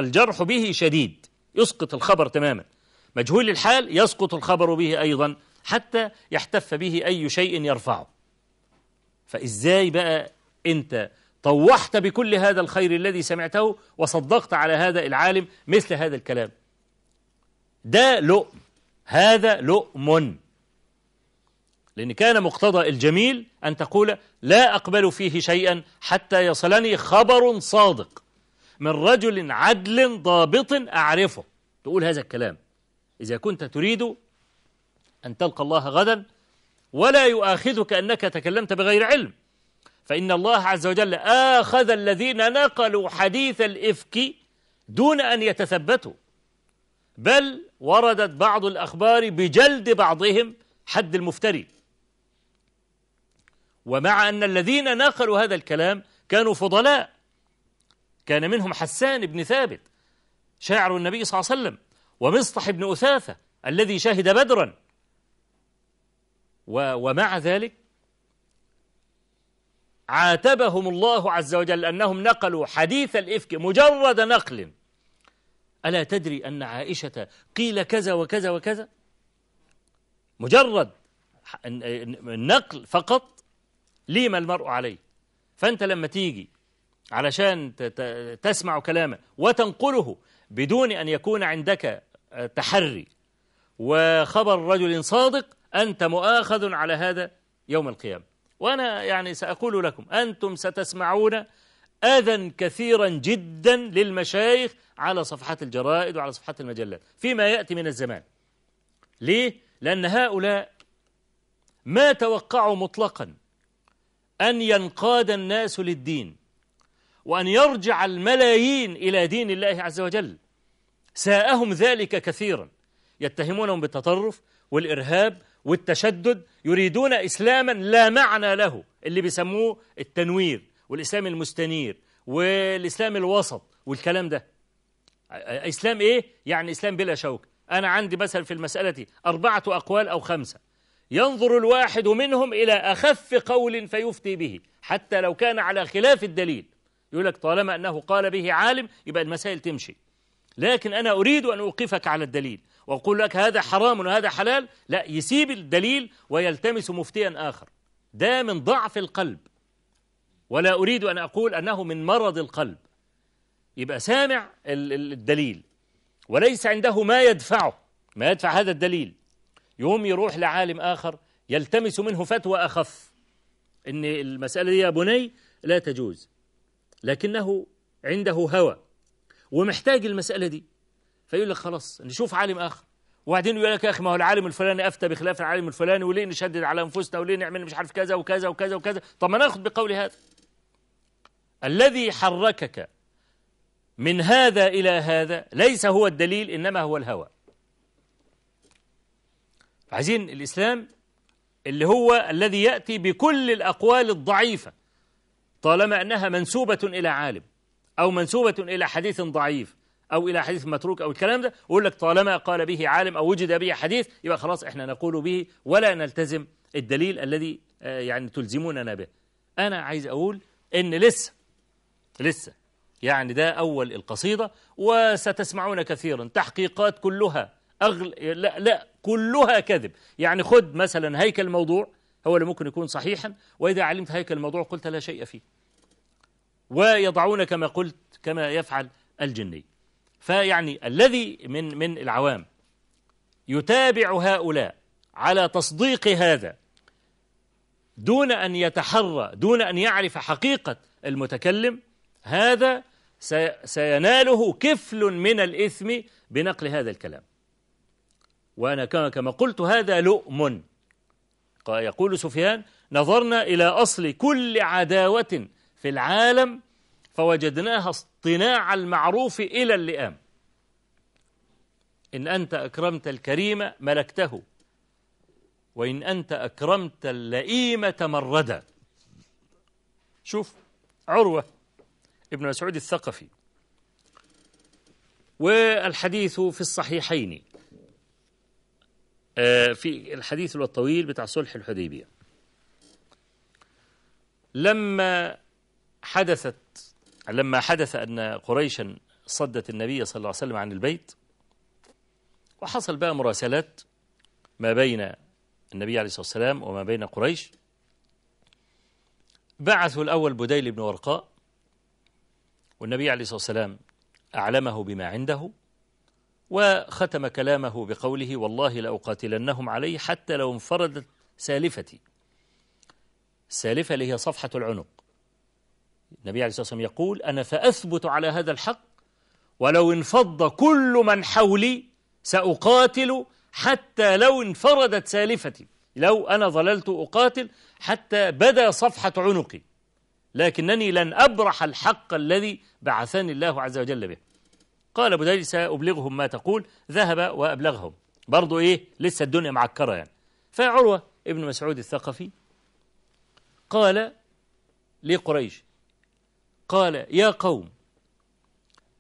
الجرح به شديد يسقط الخبر تماما مجهول الحال يسقط الخبر به أيضا حتى يحتف به أي شيء يرفعه فإزاي بقى أنت طوحت بكل هذا الخير الذي سمعته وصدقت على هذا العالم مثل هذا الكلام ده لؤم هذا لؤم لأن كان مقتضى الجميل أن تقول لا أقبل فيه شيئا حتى يصلني خبر صادق من رجل عدل ضابط أعرفه تقول هذا الكلام إذا كنت تريد أن تلقى الله غدا ولا يؤاخذك أنك تكلمت بغير علم فإن الله عز وجل آخذ الذين نقلوا حديث الإفك دون أن يتثبتوا بل وردت بعض الأخبار بجلد بعضهم حد المفتري ومع أن الذين ناقلوا هذا الكلام كانوا فضلاء كان منهم حسان بن ثابت شاعر النبي صلى الله عليه وسلم ومصطح بن أثاثة الذي شهد بدرا ومع ذلك عاتبهم الله عز وجل أنهم نقلوا حديث الإفك مجرد نقل ألا تدري أن عائشة قيل كذا وكذا وكذا مجرد النقل فقط لما المرء عليه فأنت لما تيجي علشان تسمع كلامه وتنقله بدون أن يكون عندك آه، تحري وخبر رجل صادق أنت مؤاخذ على هذا يوم القيامة وأنا يعني سأقول لكم أنتم ستسمعون أذى كثيرا جدا للمشايخ على صفحات الجرائد وعلى صفحات المجلات فيما يأتي من الزمان ليه؟ لأن هؤلاء ما توقعوا مطلقا أن ينقاد الناس للدين وأن يرجع الملايين إلى دين الله عز وجل ساءهم ذلك كثيرا يتهمونهم بالتطرف والإرهاب والتشدد يريدون إسلاما لا معنى له اللي بيسموه التنوير والإسلام المستنير والإسلام الوسط والكلام ده إسلام إيه؟ يعني إسلام بلا شوكة أنا عندي مثلا في المسألة أربعة أقوال أو خمسة ينظر الواحد منهم إلى أخف قول فيفتي به حتى لو كان على خلاف الدليل يقول لك طالما أنه قال به عالم يبقى المسائل تمشي لكن أنا أريد أن أوقفك على الدليل وأقول لك هذا حرام وهذا حلال لا يسيب الدليل ويلتمس مفتيا آخر ده من ضعف القلب ولا أريد أن أقول أنه من مرض القلب يبقى سامع الدليل وليس عنده ما يدفعه ما يدفع هذا الدليل يوم يروح لعالم آخر يلتمس منه فتوى أخف إن المسألة دي يا بني لا تجوز لكنه عنده هوى ومحتاج المسألة دي فيقول لك خلاص نشوف عالم آخر وبعدين يقول لك يا أخي ما هو العالم الفلاني أفتى بخلاف العالم الفلاني وليه نشدد على أنفسنا وليه نعمل مش عارف كذا وكذا وكذا وكذا طب ما ناخد بقول هذا الذي حركك من هذا إلى هذا ليس هو الدليل إنما هو الهوى عايزين الإسلام اللي هو الذي يأتي بكل الأقوال الضعيفة طالما أنها منسوبة إلى عالم أو منسوبة إلى حديث ضعيف أو إلى حديث متروك أو الكلام ده يقول لك طالما قال به عالم أو وجد به حديث يبقى خلاص إحنا نقول به ولا نلتزم الدليل الذي آه، يعني تلزموننا به أنا عايز أقول إن لسه لسه يعني ده أول القصيدة وستسمعون كثيرا تحقيقات كلها أغل... لا, لا كلها كذب يعني خد مثلا هيكل الموضوع هو اللي ممكن يكون صحيحا وإذا علمت هيكل الموضوع قلت لا شيء فيه ويضعون كما قلت كما يفعل الجني فيعني الذي من من العوام يتابع هؤلاء على تصديق هذا دون أن يتحرى دون أن يعرف حقيقة المتكلم هذا سيناله كفل من الإثم بنقل هذا الكلام وأنا كما قلت هذا لؤم يقول سفيان نظرنا إلى أصل كل عداوة في العالم فوجدناها اصطناع المعروف إلى اللئام إن أنت أكرمت الكريم ملكته وإن أنت أكرمت اللئيم تمردا شوف عروة ابن مسعود الثقفي والحديث في الصحيحين آه، في الحديث الطويل بتاع صلح الحديبية لما حدثت لما حدث أن قريشا صدت النبي صلى الله عليه وسلم عن البيت وحصل بقى مراسلات ما بين النبي عليه الصلاة والسلام وما بين قريش بعثوا الأول بديل بن ورقاء والنبي عليه الصلاة والسلام أعلمه بما عنده وختم كلامه بقوله والله لأقاتلنهم عليه حتى لو انفردت سالفتي السالفة اللي هي صفحة العنق النبي عليه الصلاة والسلام يقول أنا فأثبت على هذا الحق ولو انفض كل من حولي سأقاتل حتى لو انفردت سالفتي لو أنا ظللت أقاتل حتى بدا صفحة عنقي لكنني لن أبرح الحق الذي بعثني الله عز وجل به قال أبو دجل سأبلغهم ما تقول ذهب وأبلغهم برضو إيه لسه الدنيا معكرة يعني فعروة ابن مسعود الثقفي قال لقريش قال يا قوم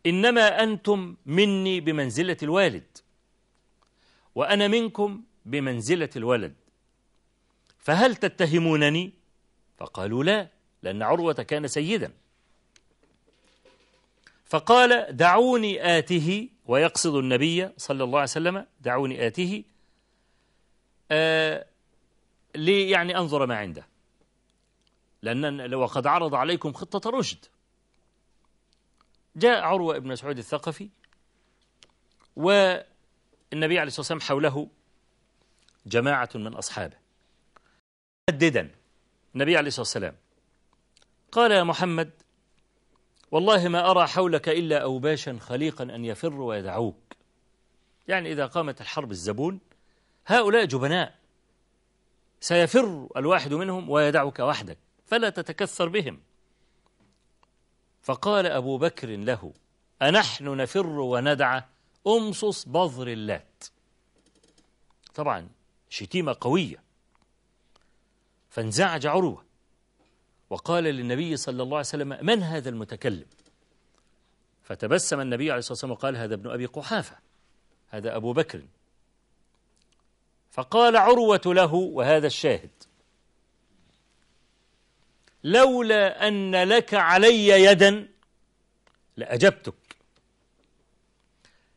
إنما أنتم مني بمنزلة الوالد وأنا منكم بمنزلة الولد فهل تتهمونني؟ فقالوا لا لأن عروة كان سيدا فقال دعوني آته ويقصد النبي صلى الله عليه وسلم دعوني آته آه لي يعني أنظر ما عنده لأن لو قد عرض عليكم خطة رشد جاء عروة بن مسعود الثقفي والنبي عليه الصلاة والسلام حوله جماعة من أصحابه مهددا النبي عليه الصلاة والسلام قال يا محمد والله ما أرى حولك إلا أوباشا خليقا أن يفروا ويدعوك يعني إذا قامت الحرب الزبون هؤلاء جبناء سيفر الواحد منهم ويدعك وحدك فلا تتكثر بهم فقال أبو بكر له أنحن نفر وندع أمصص بظر اللات طبعا شتيمة قوية فانزعج عروة وقال للنبي صلى الله عليه وسلم من هذا المتكلم فتبسم النبي عليه الصلاة والسلام وقال هذا ابن أبي قحافة هذا أبو بكر فقال عروة له وهذا الشاهد لولا أن لك علي يدا لأجبتك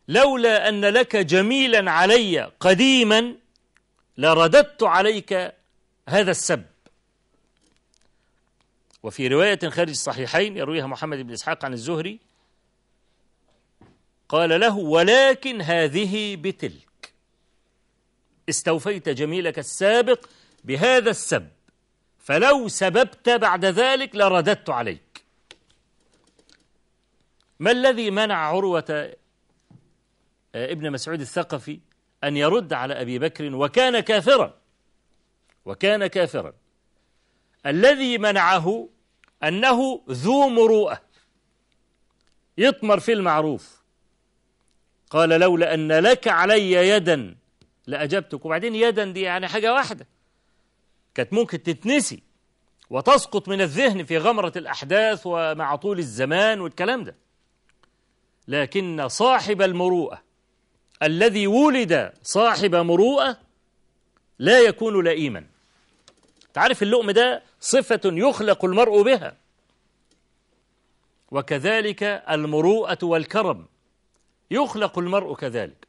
لولا أن لك جميلا علي قديما لرددت عليك هذا السب وفي رواية خارج الصحيحين يرويها محمد بن إسحاق عن الزهري قال له ولكن هذه بتلك استوفيت جميلك السابق بهذا السب فلو سببت بعد ذلك لرددت عليك ما الذي منع عروة ابن مسعود الثقفي أن يرد على أبي بكر وكان كافرا وكان كافرا الذي منعه أنه ذو مروءة يطمر في المعروف قال لولا أن لك علي يدا لأجبتك وبعدين يدا دي يعني حاجة واحدة كانت ممكن تتنسي وتسقط من الذهن في غمرة الأحداث ومع طول الزمان والكلام ده لكن صاحب المروءة الذي ولد صاحب مروءة لا يكون لئيما تعرف اللؤم ده صفة يخلق المرء بها وكذلك المروءة والكرم يخلق المرء كذلك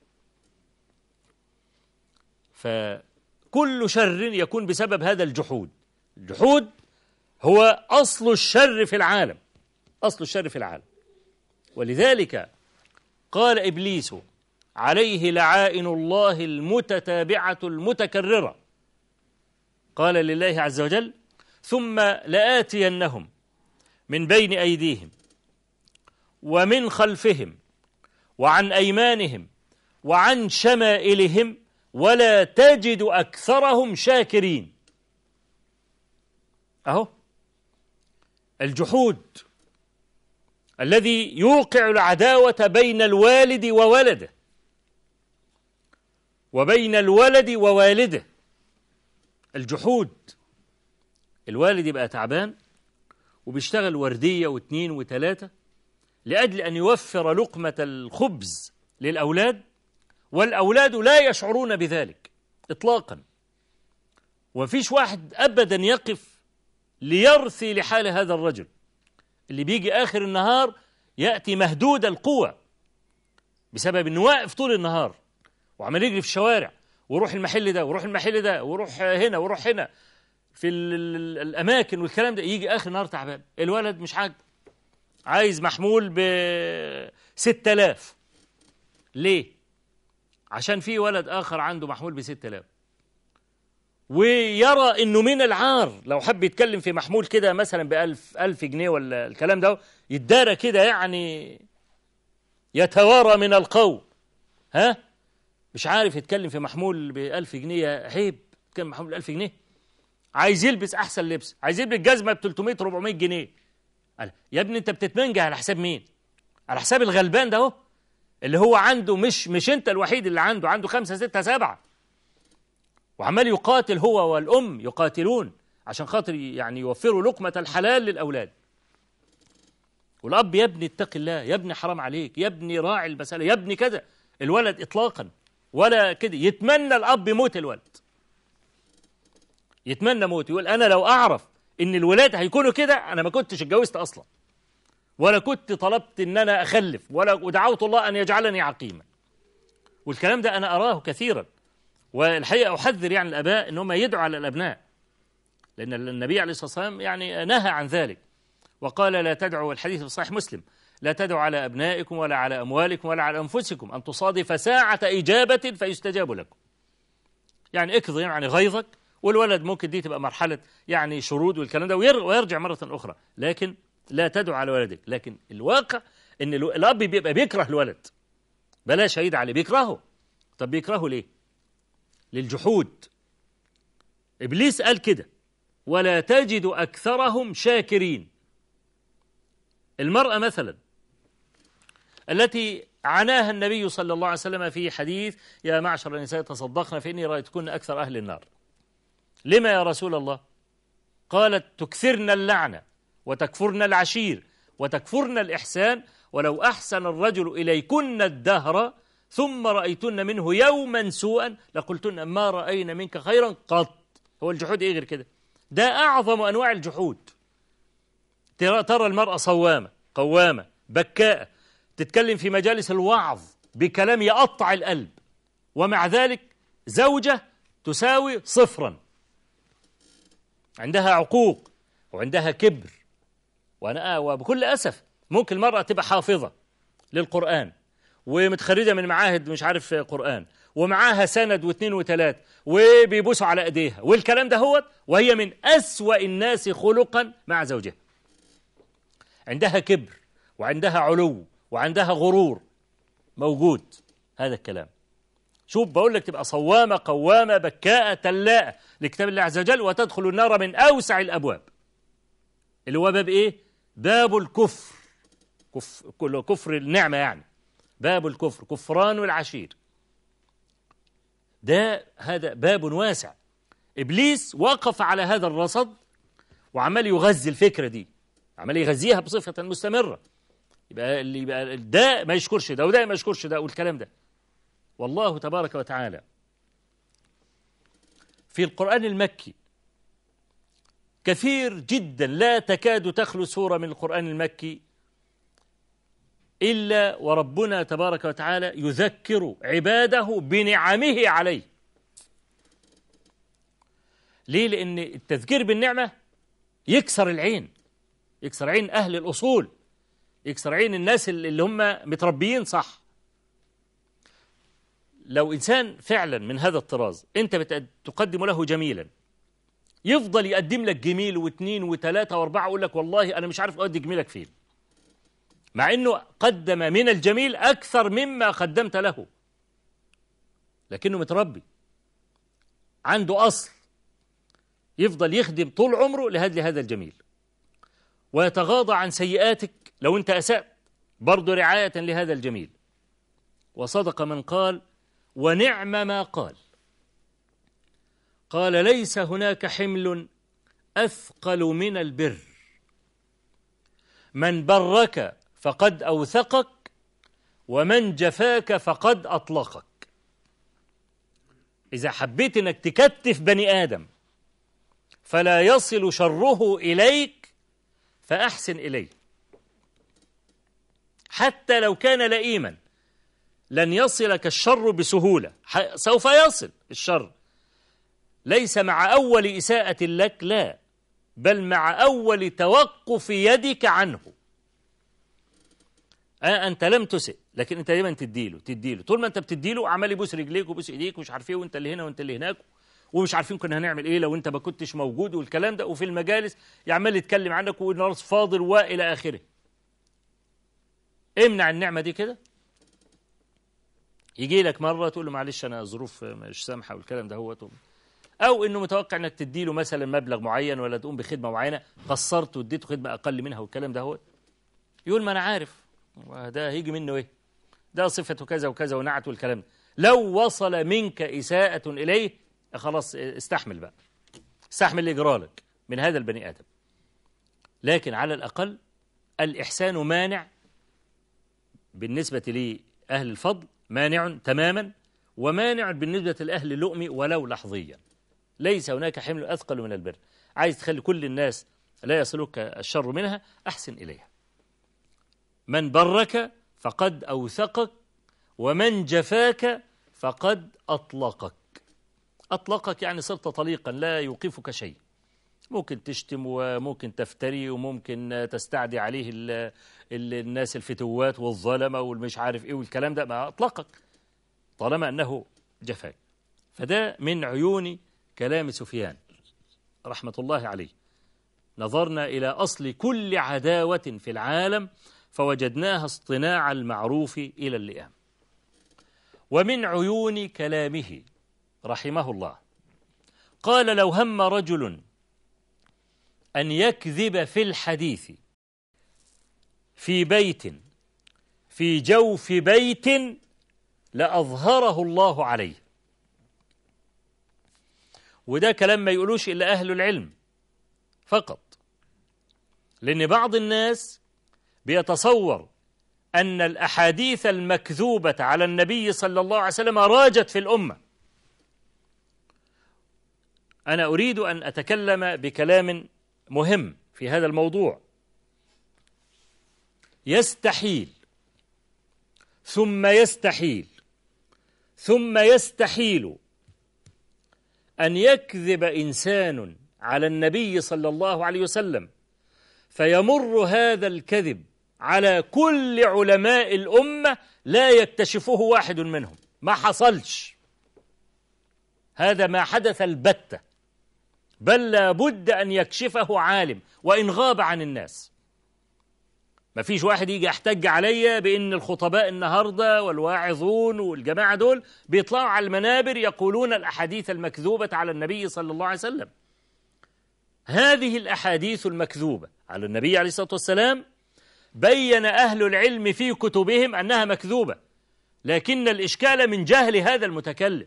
فكل شر يكون بسبب هذا الجحود الجحود هو أصل الشر في العالم أصل الشر في العالم ولذلك قال إبليس عليه لعائن الله المتتابعة المتكررة قال لله عز وجل ثم لآتينهم من بين أيديهم ومن خلفهم وعن أيمانهم وعن شمائلهم ولا تجد أكثرهم شاكرين أهو الجحود الذي يوقع العداوة بين الوالد وولده وبين الولد ووالده الجحود الوالد يبقى تعبان وبيشتغل وردية واثنين وثلاثة لأجل أن يوفر لقمة الخبز للأولاد والأولاد لا يشعرون بذلك إطلاقا وفيش واحد أبدا يقف ليرثي لحال هذا الرجل اللي بيجي آخر النهار يأتي مهدود القوة بسبب أنه واقف طول النهار وعمال يجري في الشوارع وروح المحل ده وروح المحل ده وروح هنا وروح هنا في الاماكن والكلام ده يجي اخر النهار تعبان الولد مش عاجبه عايز محمول ب 6000 ليه عشان في ولد اخر عنده محمول ب 6000 ويرى انه من العار لو حب يتكلم في محمول كده مثلا ب 1000 1000 جنيه ولا الكلام ده يتدارى كده يعني يتوارى من القوم ها مش عارف يتكلم في محمول ب 1000 جنيه عيب يتكلم محمول ب 1000 جنيه عايز يلبس احسن لبس عايز يلبس جزمه ب 300 400 جنيه قال يا ابني انت بتتمنجه على حساب مين على حساب الغلبان ده اهو اللي هو عنده مش مش انت الوحيد اللي عنده عنده خمسة ستة سبعة وعمال يقاتل هو والأم يقاتلون عشان خاطر يعني يوفروا لقمة الحلال للأولاد والأب يا ابني اتق الله يا ابني حرام عليك يا ابني راعي المسألة يا ابني كذا الولد إطلاقا ولا كده يتمنى الأب يموت الولد يتمنى موت يقول أنا لو أعرف إن الولاد هيكونوا كده أنا ما كنتش اتجوزت أصلا ولا كنت طلبت إن أنا أخلف ولا ودعوت الله أن يجعلني عقيما والكلام ده أنا أراه كثيرا والحقيقة أحذر يعني الآباء إن هم يدعوا على الأبناء لأن النبي عليه الصلاة والسلام يعني نهى عن ذلك وقال لا تدعوا الحديث في صحيح مسلم لا تدعوا على أبنائكم ولا على أموالكم ولا على أنفسكم أن تصادف ساعة إجابة فيستجاب لكم يعني اكظ يعني غيظك والولد ممكن دي تبقى مرحلة يعني شرود والكلام ده ويرجع مرة أخرى لكن لا تدعو على ولدك لكن الواقع ان الاب بيبقى بيكره الولد بلا شهيد عليه بيكرهه طب بيكرهه ليه للجحود ابليس قال كده ولا تجد اكثرهم شاكرين المراه مثلا التي عناها النبي صلى الله عليه وسلم في حديث يا معشر النساء تصدقن فإني رأيتكن أكثر أهل النار لما يا رسول الله قالت تكثرن اللعنة وتكفرن العشير وتكفرن الإحسان ولو أحسن الرجل إليكن الدهر ثم رأيتن منه يوما سوءا لقلتن ما رأينا منك خيرا قط هو الجحود إيه غير كده ده أعظم أنواع الجحود ترى المرأة صوامة قوامة بكاءة تتكلم في مجالس الوعظ بكلام يقطع القلب ومع ذلك زوجة تساوي صفرا عندها عقوق وعندها كبر وأنا آه، وبكل أسف ممكن المرأة تبقى حافظة للقرآن ومتخرجة من معاهد مش عارف قرآن ومعاها سند واثنين وثلاث وبيبوسوا على ايديها والكلام ده هو وهي من أسوأ الناس خلقا مع زوجها عندها كبر وعندها علو وعندها غرور موجود هذا الكلام شوف بقول لك تبقى صوامة قوامة بكاءة تلاء لكتاب الله عز وجل وتدخل النار من أوسع الأبواب اللي هو باب إيه؟ باب الكفر كفر, كفر النعمة يعني باب الكفر كفران العشير ده هذا باب واسع إبليس وقف على هذا الرصد وعمال يغذي الفكرة دي عمال يغذيها بصفة مستمرة يبقى اللي يبقى ده ما يشكرش ده وده ما يشكرش ده والكلام ده والله تبارك وتعالى في القرآن المكي كثير جدا لا تكاد تخلو سورة من القرآن المكي إلا وربنا تبارك وتعالى يذكر عباده بنعمه عليه ليه لأن التذكير بالنعمة يكسر العين يكسر عين أهل الأصول يكسرعين الناس اللي هم متربيين صح لو إنسان فعلا من هذا الطراز أنت بتقدم له جميلا يفضل يقدم لك جميل واثنين وثلاثة واربعة أقول لك والله أنا مش عارف أودي جميلك فين مع أنه قدم من الجميل أكثر مما قدمت له لكنه متربي عنده أصل يفضل يخدم طول عمره لهذا الجميل ويتغاضى عن سيئاتك لو أنت أسأت برضو رعاية لهذا الجميل وصدق من قال ونعم ما قال قال ليس هناك حمل أثقل من البر من برك فقد أوثقك ومن جفاك فقد أطلقك إذا حبيت أنك تكتف بني آدم فلا يصل شره إليك فأحسن إليه حتى لو كان لئيما لن يصلك الشر بسهولة سوف يصل الشر ليس مع أول إساءة لك لا بل مع أول توقف يدك عنه آه أنت لم تسئ لكن أنت دايما تديله تديله طول ما أنت بتديله عمال يبوس رجليك وبوس إيديك ومش عارف إيه وأنت اللي هنا وأنت اللي هناك ومش عارفين كنا هنعمل ايه لو انت ما كنتش موجود والكلام ده وفي المجالس يعمل يتكلم عنك وانه فاضل والى اخره امنع النعمه دي كده يجي لك مره تقول له معلش انا ظروف مش سامحه والكلام ده هو او انه متوقع انك تدي له مثلا مبلغ معين ولا تقوم بخدمه معينه قصرت واديته خدمه اقل منها والكلام ده هو يقول ما انا عارف ده هيجي منه ايه ده صفته كذا وكذا ونعت والكلام ده لو وصل منك اساءه اليه خلاص استحمل بقى استحمل اللي يجرى لك من هذا البني آدم لكن على الأقل الإحسان مانع بالنسبة لأهل الفضل مانع تماما ومانع بالنسبة لأهل اللؤم ولو لحظيا ليس هناك حمل أثقل من البر عايز تخلي كل الناس لا يصلك الشر منها أحسن إليها من برك فقد أوثقك ومن جفاك فقد أطلقك أطلقك يعني صرت طليقا لا يوقفك شيء ممكن تشتم وممكن تفتري وممكن تستعدي عليه الـ الـ الناس الفتوات والظلمة والمش عارف إيه والكلام ده ما أطلقك طالما أنه جفاك فده من عيون كلام سفيان رحمة الله عليه نظرنا إلى أصل كل عداوة في العالم فوجدناها اصطناع المعروف إلى اللئام ومن عيون كلامه رحمه الله قال لو هم رجل أن يكذب في الحديث في بيت في جوف بيت لأظهره الله عليه وده كلام ما يقولوش إلا أهل العلم فقط لأن بعض الناس بيتصور أن الأحاديث المكذوبة على النبي صلى الله عليه وسلم راجت في الأمة أنا أريد أن أتكلم بكلام مهم في هذا الموضوع يستحيل ثم يستحيل ثم يستحيل أن يكذب إنسان على النبي صلى الله عليه وسلم فيمر هذا الكذب على كل علماء الأمة لا يكتشفه واحد منهم ما حصلش هذا ما حدث البتة بل لا بد أن يكشفه عالم وإن غاب عن الناس ما فيش واحد يجي يحتج عليا بأن الخطباء النهاردة والواعظون والجماعة دول بيطلعوا على المنابر يقولون الأحاديث المكذوبة على النبي صلى الله عليه وسلم هذه الأحاديث المكذوبة على النبي عليه الصلاة والسلام بين أهل العلم في كتبهم أنها مكذوبة لكن الإشكال من جهل هذا المتكلم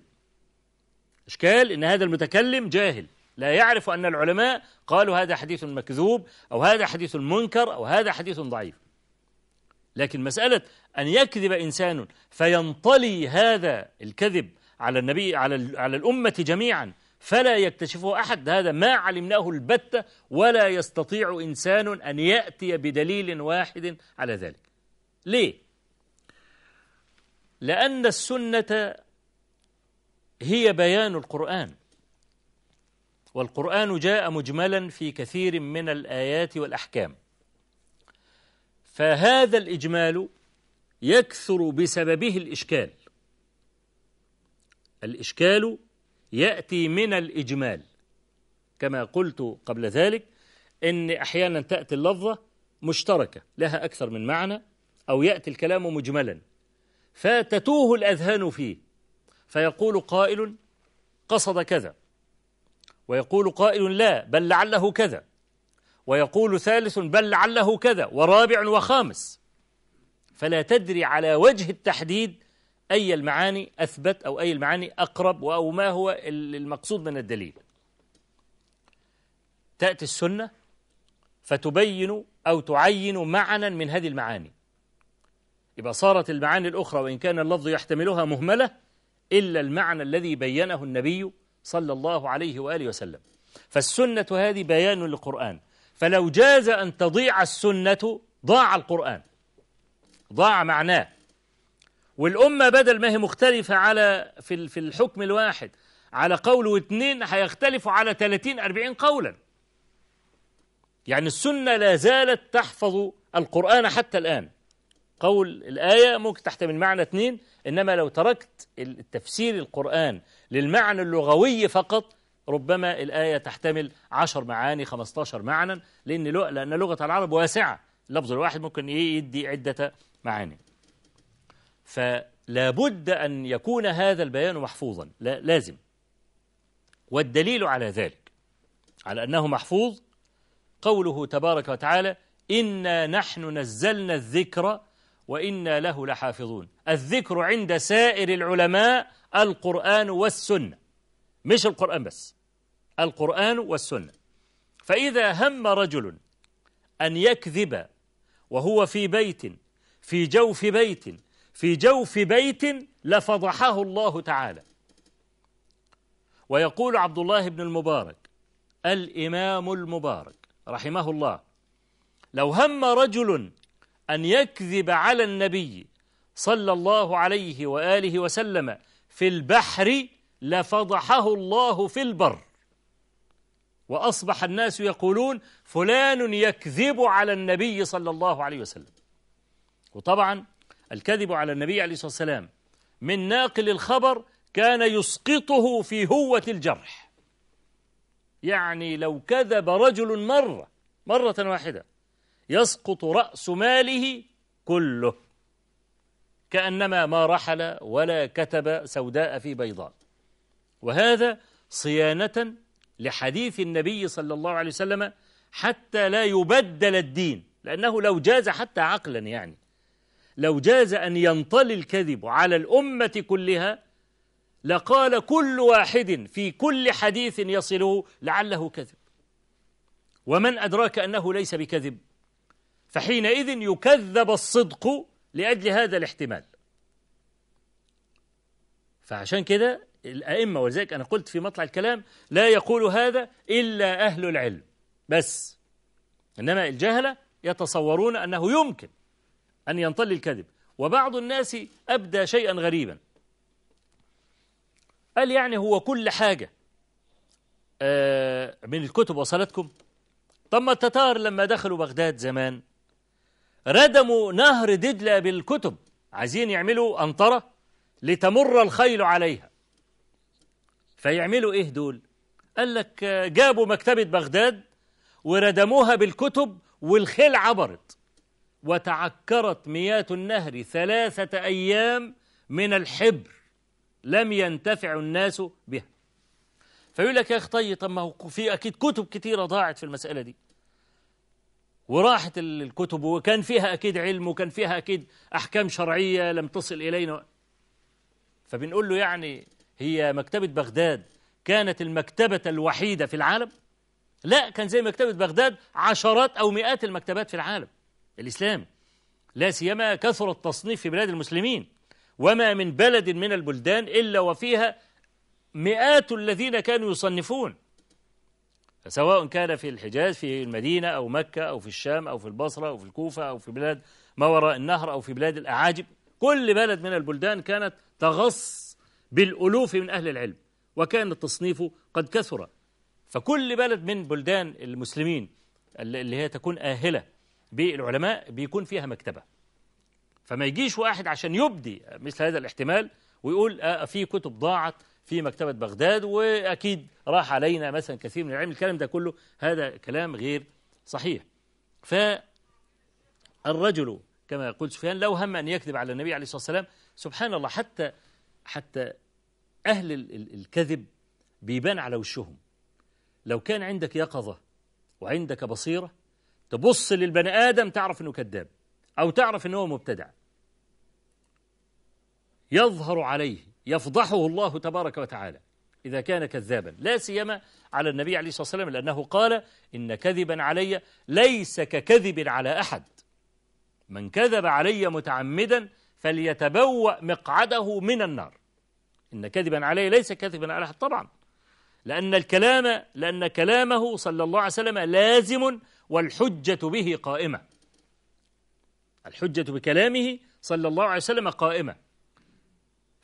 إشكال أن هذا المتكلم جاهل لا يعرف أن العلماء قالوا هذا حديث مكذوب أو هذا حديث منكر أو هذا حديث ضعيف لكن مسألة أن يكذب إنسان فينطلي هذا الكذب على النبي على على الأمة جميعا فلا يكتشفه أحد هذا ما علمناه البتة ولا يستطيع إنسان أن يأتي بدليل واحد على ذلك ليه؟ لأن السنة هي بيان القرآن والقرآن جاء مجملا في كثير من الآيات والأحكام فهذا الإجمال يكثر بسببه الإشكال الإشكال يأتي من الإجمال كما قلت قبل ذلك إن أحيانا تأتي اللفظة مشتركة لها أكثر من معنى أو يأتي الكلام مجملا فتتوه الأذهان فيه فيقول قائل قصد كذا ويقول قائل لا بل لعله كذا ويقول ثالث بل لعله كذا ورابع وخامس فلا تدري على وجه التحديد أي المعاني أثبت أو أي المعاني أقرب أو ما هو المقصود من الدليل تأتي السنة فتبين أو تعين معنا من هذه المعاني يبقى صارت المعاني الأخرى وإن كان اللفظ يحتملها مهملة إلا المعنى الذي بينه النبي صلى الله عليه وآله وسلم فالسنة هذه بيان للقرآن فلو جاز أن تضيع السنة ضاع القرآن ضاع معناه والأمة بدل ما هي مختلفة على في في الحكم الواحد على قول واثنين هيختلفوا على 30 40 قولا يعني السنة لا زالت تحفظ القرآن حتى الآن قول الآية ممكن تحتمل معنى اثنين إنما لو تركت التفسير القرآن للمعنى اللغوي فقط ربما الآية تحتمل 10 معاني 15 معنى لأن لأن لغة العرب واسعة اللفظ الواحد ممكن يدي عدة معاني فلا بد أن يكون هذا البيان محفوظا لا لازم والدليل على ذلك على أنه محفوظ قوله تبارك وتعالى إنا نحن نزلنا الذكر وإنا له لحافظون الذكر عند سائر العلماء القرآن والسنة مش القرآن بس القرآن والسنة فإذا هم رجل أن يكذب وهو في بيت في جوف بيت في جوف بيت لفضحه الله تعالى ويقول عبد الله بن المبارك الإمام المبارك رحمه الله لو هم رجل أن يكذب على النبي صلى الله عليه وآله وسلم في البحر لفضحه الله في البر وأصبح الناس يقولون فلان يكذب على النبي صلى الله عليه وسلم وطبعا الكذب على النبي عليه الصلاة والسلام من ناقل الخبر كان يسقطه في هوة الجرح يعني لو كذب رجل مرة مرة واحدة يسقط رأس ماله كله كأنما ما رحل ولا كتب سوداء في بيضاء وهذا صيانة لحديث النبي صلى الله عليه وسلم حتى لا يبدل الدين لأنه لو جاز حتى عقلا يعني لو جاز أن ينطلي الكذب على الأمة كلها لقال كل واحد في كل حديث يصله لعله كذب ومن أدراك أنه ليس بكذب فحينئذ يكذب الصدق لأجل هذا الاحتمال فعشان كده الأئمة ولذلك أنا قلت في مطلع الكلام لا يقول هذا إلا أهل العلم بس إنما الجهلة يتصورون أنه يمكن أن ينطلي الكذب وبعض الناس أبدى شيئا غريبا قال يعني هو كل حاجة آه، من الكتب وصلتكم طب ما التتار لما دخلوا بغداد زمان ردموا نهر دجلة بالكتب عايزين يعملوا أنطرة لتمر الخيل عليها فيعملوا إيه دول قال لك جابوا مكتبة بغداد وردموها بالكتب والخيل عبرت وتعكرت مياه النهر ثلاثة أيام من الحبر لم ينتفع الناس بها فيقول لك يا أخي طيب طب ما هو في أكيد كتب كتيرة ضاعت في المسألة دي وراحت الكتب وكان فيها أكيد علم وكان فيها أكيد أحكام شرعية لم تصل إلينا فبنقول له يعني هي مكتبة بغداد كانت المكتبة الوحيدة في العالم لا كان زي مكتبة بغداد عشرات أو مئات المكتبات في العالم الإسلام لا سيما كثر التصنيف في بلاد المسلمين وما من بلد من البلدان إلا وفيها مئات الذين كانوا يصنفون سواء كان في الحجاز في المدينة أو مكة أو في الشام أو في البصرة أو في الكوفة أو في بلاد ما وراء النهر أو في بلاد الأعاجم كل بلد من البلدان كانت تغص بالألوف من أهل العلم وكان التصنيف قد كثر فكل بلد من بلدان المسلمين اللي هي تكون آهلة بالعلماء بيكون فيها مكتبة فما يجيش واحد عشان يبدي مثل هذا الاحتمال ويقول آه في كتب ضاعت في مكتبة بغداد وأكيد راح علينا مثلا كثير من العلم الكلام ده كله هذا كلام غير صحيح فالرجل كما يقول سفيان لو هم أن يكذب على النبي عليه الصلاة والسلام سبحان الله حتى حتى أهل الكذب بيبان على وشهم لو كان عندك يقظة وعندك بصيرة تبص للبني آدم تعرف أنه كذاب أو تعرف أنه مبتدع يظهر عليه يفضحه الله تبارك وتعالى إذا كان كذابا لا سيما على النبي عليه الصلاة والسلام لأنه قال إن كذبا علي ليس ككذب على أحد من كذب علي متعمدا فليتبوأ مقعده من النار إن كذبا علي ليس كذبا على أحد طبعا لأن الكلام لأن كلامه صلى الله عليه وسلم لازم والحجة به قائمة الحجة بكلامه صلى الله عليه وسلم قائمة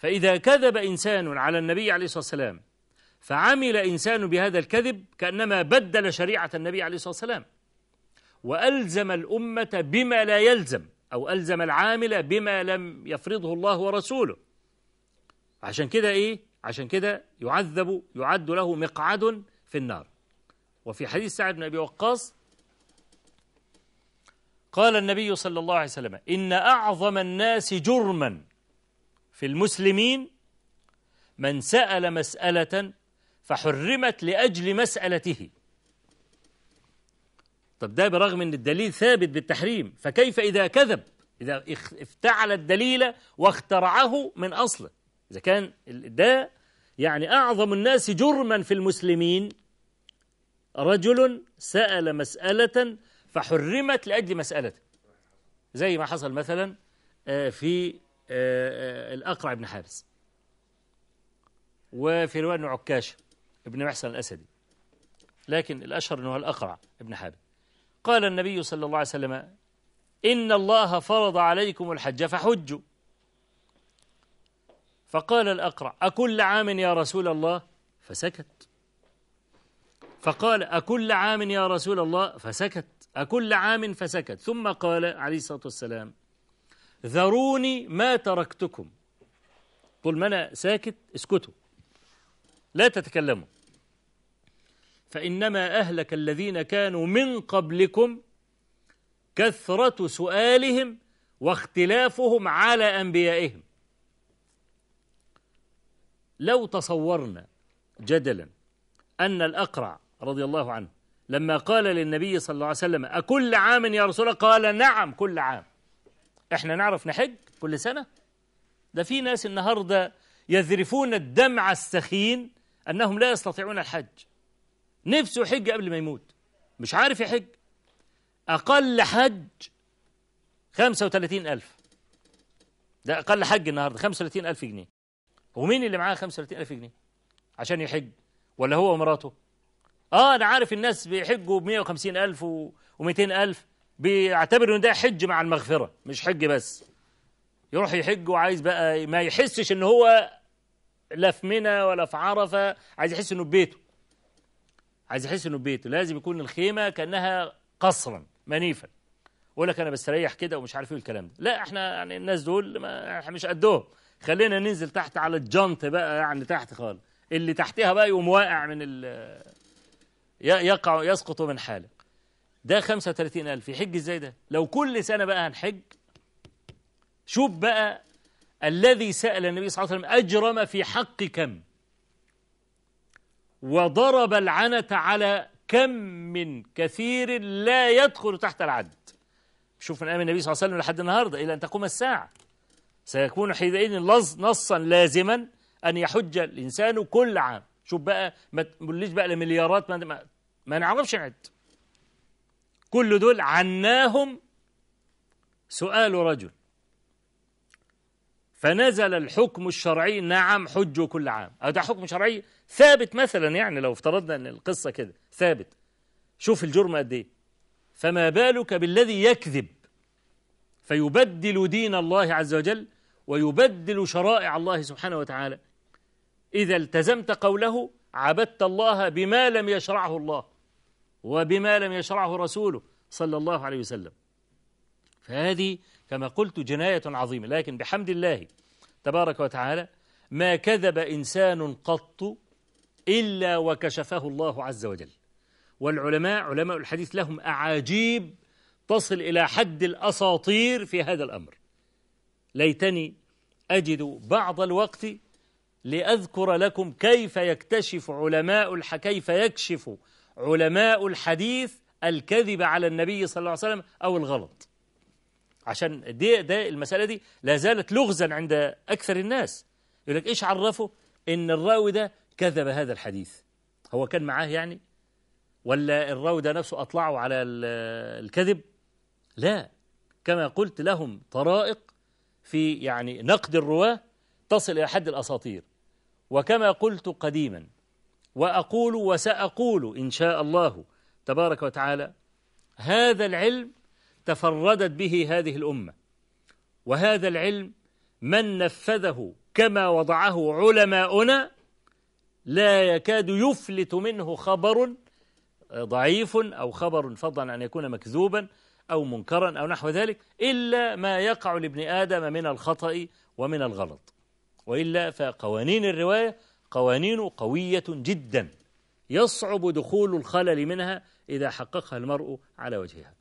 فإذا كذب إنسان على النبي عليه الصلاة والسلام فعمل إنسان بهذا الكذب كأنما بدل شريعة النبي عليه الصلاة والسلام وألزم الأمة بما لا يلزم أو ألزم العامل بما لم يفرضه الله ورسوله عشان كده إيه؟ عشان كده يعذب يعد له مقعد في النار وفي حديث سعد بن أبي وقاص قال النبي صلى الله عليه وسلم إن أعظم الناس جرما في المسلمين من سأل مسألة فحرمت لأجل مسألته طب ده برغم أن الدليل ثابت بالتحريم فكيف إذا كذب إذا افتعل الدليل واخترعه من أصله إذا كان ده يعني أعظم الناس جرما في المسلمين رجل سأل مسألة فحرمت لأجل مسألته زي ما حصل مثلا آه، في الأقرع بن حابس وفي رواية أنه عكاشة ابن محسن الأسدي لكن الأشهر أنه الأقرع ابن حابس قال النبي صلى الله عليه وسلم إن الله فرض عليكم الحج فحجوا فقال الأقرع أكل عام يا رسول الله فسكت فقال أكل عام يا رسول الله فسكت أكل عام فسكت ثم قال عليه الصلاة والسلام ذروني ما تركتكم طول ما أنا ساكت اسكتوا لا تتكلموا فإنما أهلك الذين كانوا من قبلكم كثرة سؤالهم واختلافهم على أنبيائهم لو تصورنا جدلا أن الأقرع رضي الله عنه لما قال للنبي صلى الله عليه وسلم أكل عام يا رسول الله قال نعم كل عام احنا نعرف نحج كل سنة ده في ناس النهاردة يذرفون الدمع السخين أنهم لا يستطيعون الحج نفسه يحج قبل ما يموت مش عارف يحج أقل حج 35 ألف ده أقل حج النهاردة 35 ألف جنيه ومين اللي معاه 35 ألف جنيه عشان يحج ولا هو ومراته آه أنا عارف الناس بيحجوا ب 150 ألف و 200 ألف بيعتبر ان ده حج مع المغفره مش حج بس يروح يحج وعايز بقى ما يحسش ان هو لا في منى ولا في عرفه عايز يحس انه في بيته عايز يحس انه في بيته لازم يكون الخيمه كانها قصرا منيفا يقول لك انا بستريح كده ومش عارف ايه الكلام ده لا احنا يعني الناس دول ما احنا مش قدهم خلينا ننزل تحت على الجنط بقى يعني تحت خالص اللي تحتها بقى يقوم واقع من ال يقع يسقط من حاله ده 35000 يحج ازاي ده لو كل سنة بقى هنحج شوف بقى الذي سأل النبي صلى الله عليه وسلم أجرم في حق كم وضرب العنة على كم من كثير لا يدخل تحت العد شوف من أيام النبي صلى الله عليه وسلم لحد النهاردة إلى أن تقوم الساعة سيكون حينئذ نصا لازما أن يحج الإنسان كل عام شوف بقى ما تقوليش بقى لمليارات ما, ما نعرفش نعد كل دول عناهم سؤال رجل فنزل الحكم الشرعي نعم حج كل عام أو ده حكم شرعي ثابت مثلا يعني لو افترضنا أن القصة كده ثابت شوف الجرم قد إيه فما بالك بالذي يكذب فيبدل دين الله عز وجل ويبدل شرائع الله سبحانه وتعالى إذا التزمت قوله عبدت الله بما لم يشرعه الله وبما لم يشرعه رسوله صلى الله عليه وسلم فهذه كما قلت جناية عظيمة لكن بحمد الله تبارك وتعالى ما كذب إنسان قط إلا وكشفه الله عز وجل والعلماء علماء الحديث لهم أعاجيب تصل إلى حد الأساطير في هذا الأمر ليتني أجد بعض الوقت لأذكر لكم كيف يكتشف علماء كيف يكشف علماء الحديث الكذب على النبي صلى الله عليه وسلم أو الغلط عشان دي ده المسألة دي لا زالت لغزا عند أكثر الناس يقول لك إيش عرفه إن الراوي ده كذب هذا الحديث هو كان معاه يعني ولا الراوي ده نفسه أطلعه على الكذب لا كما قلت لهم طرائق في يعني نقد الرواه تصل إلى حد الأساطير وكما قلت قديما وأقول وسأقول إن شاء الله تبارك وتعالى هذا العلم تفردت به هذه الأمة وهذا العلم من نفذه كما وضعه علماؤنا لا يكاد يفلت منه خبر آه، ضعيف أو خبر فضلا أن يكون مكذوبا أو منكرا أو نحو ذلك إلا ما يقع لابن آدم من الخطأ ومن الغلط وإلا فقوانين الرواية قوانين قوية جدا يصعب دخول الخلل منها إذا حققها المرء على وجهها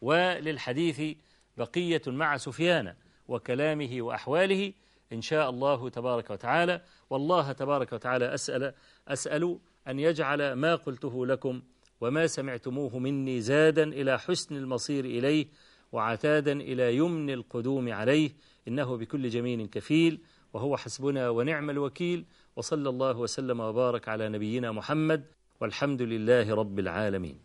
وللحديث بقية مع سفيان وكلامه وأحواله إن شاء الله تبارك وتعالى والله تبارك وتعالى أسأل, أسأل أن يجعل ما قلته لكم وما سمعتموه مني زادا إلى حسن المصير إليه وعتادا إلى يمن القدوم عليه إنه بكل جميل كفيل وهو حسبنا ونعم الوكيل وصلى الله وسلم وبارك على نبينا محمد والحمد لله رب العالمين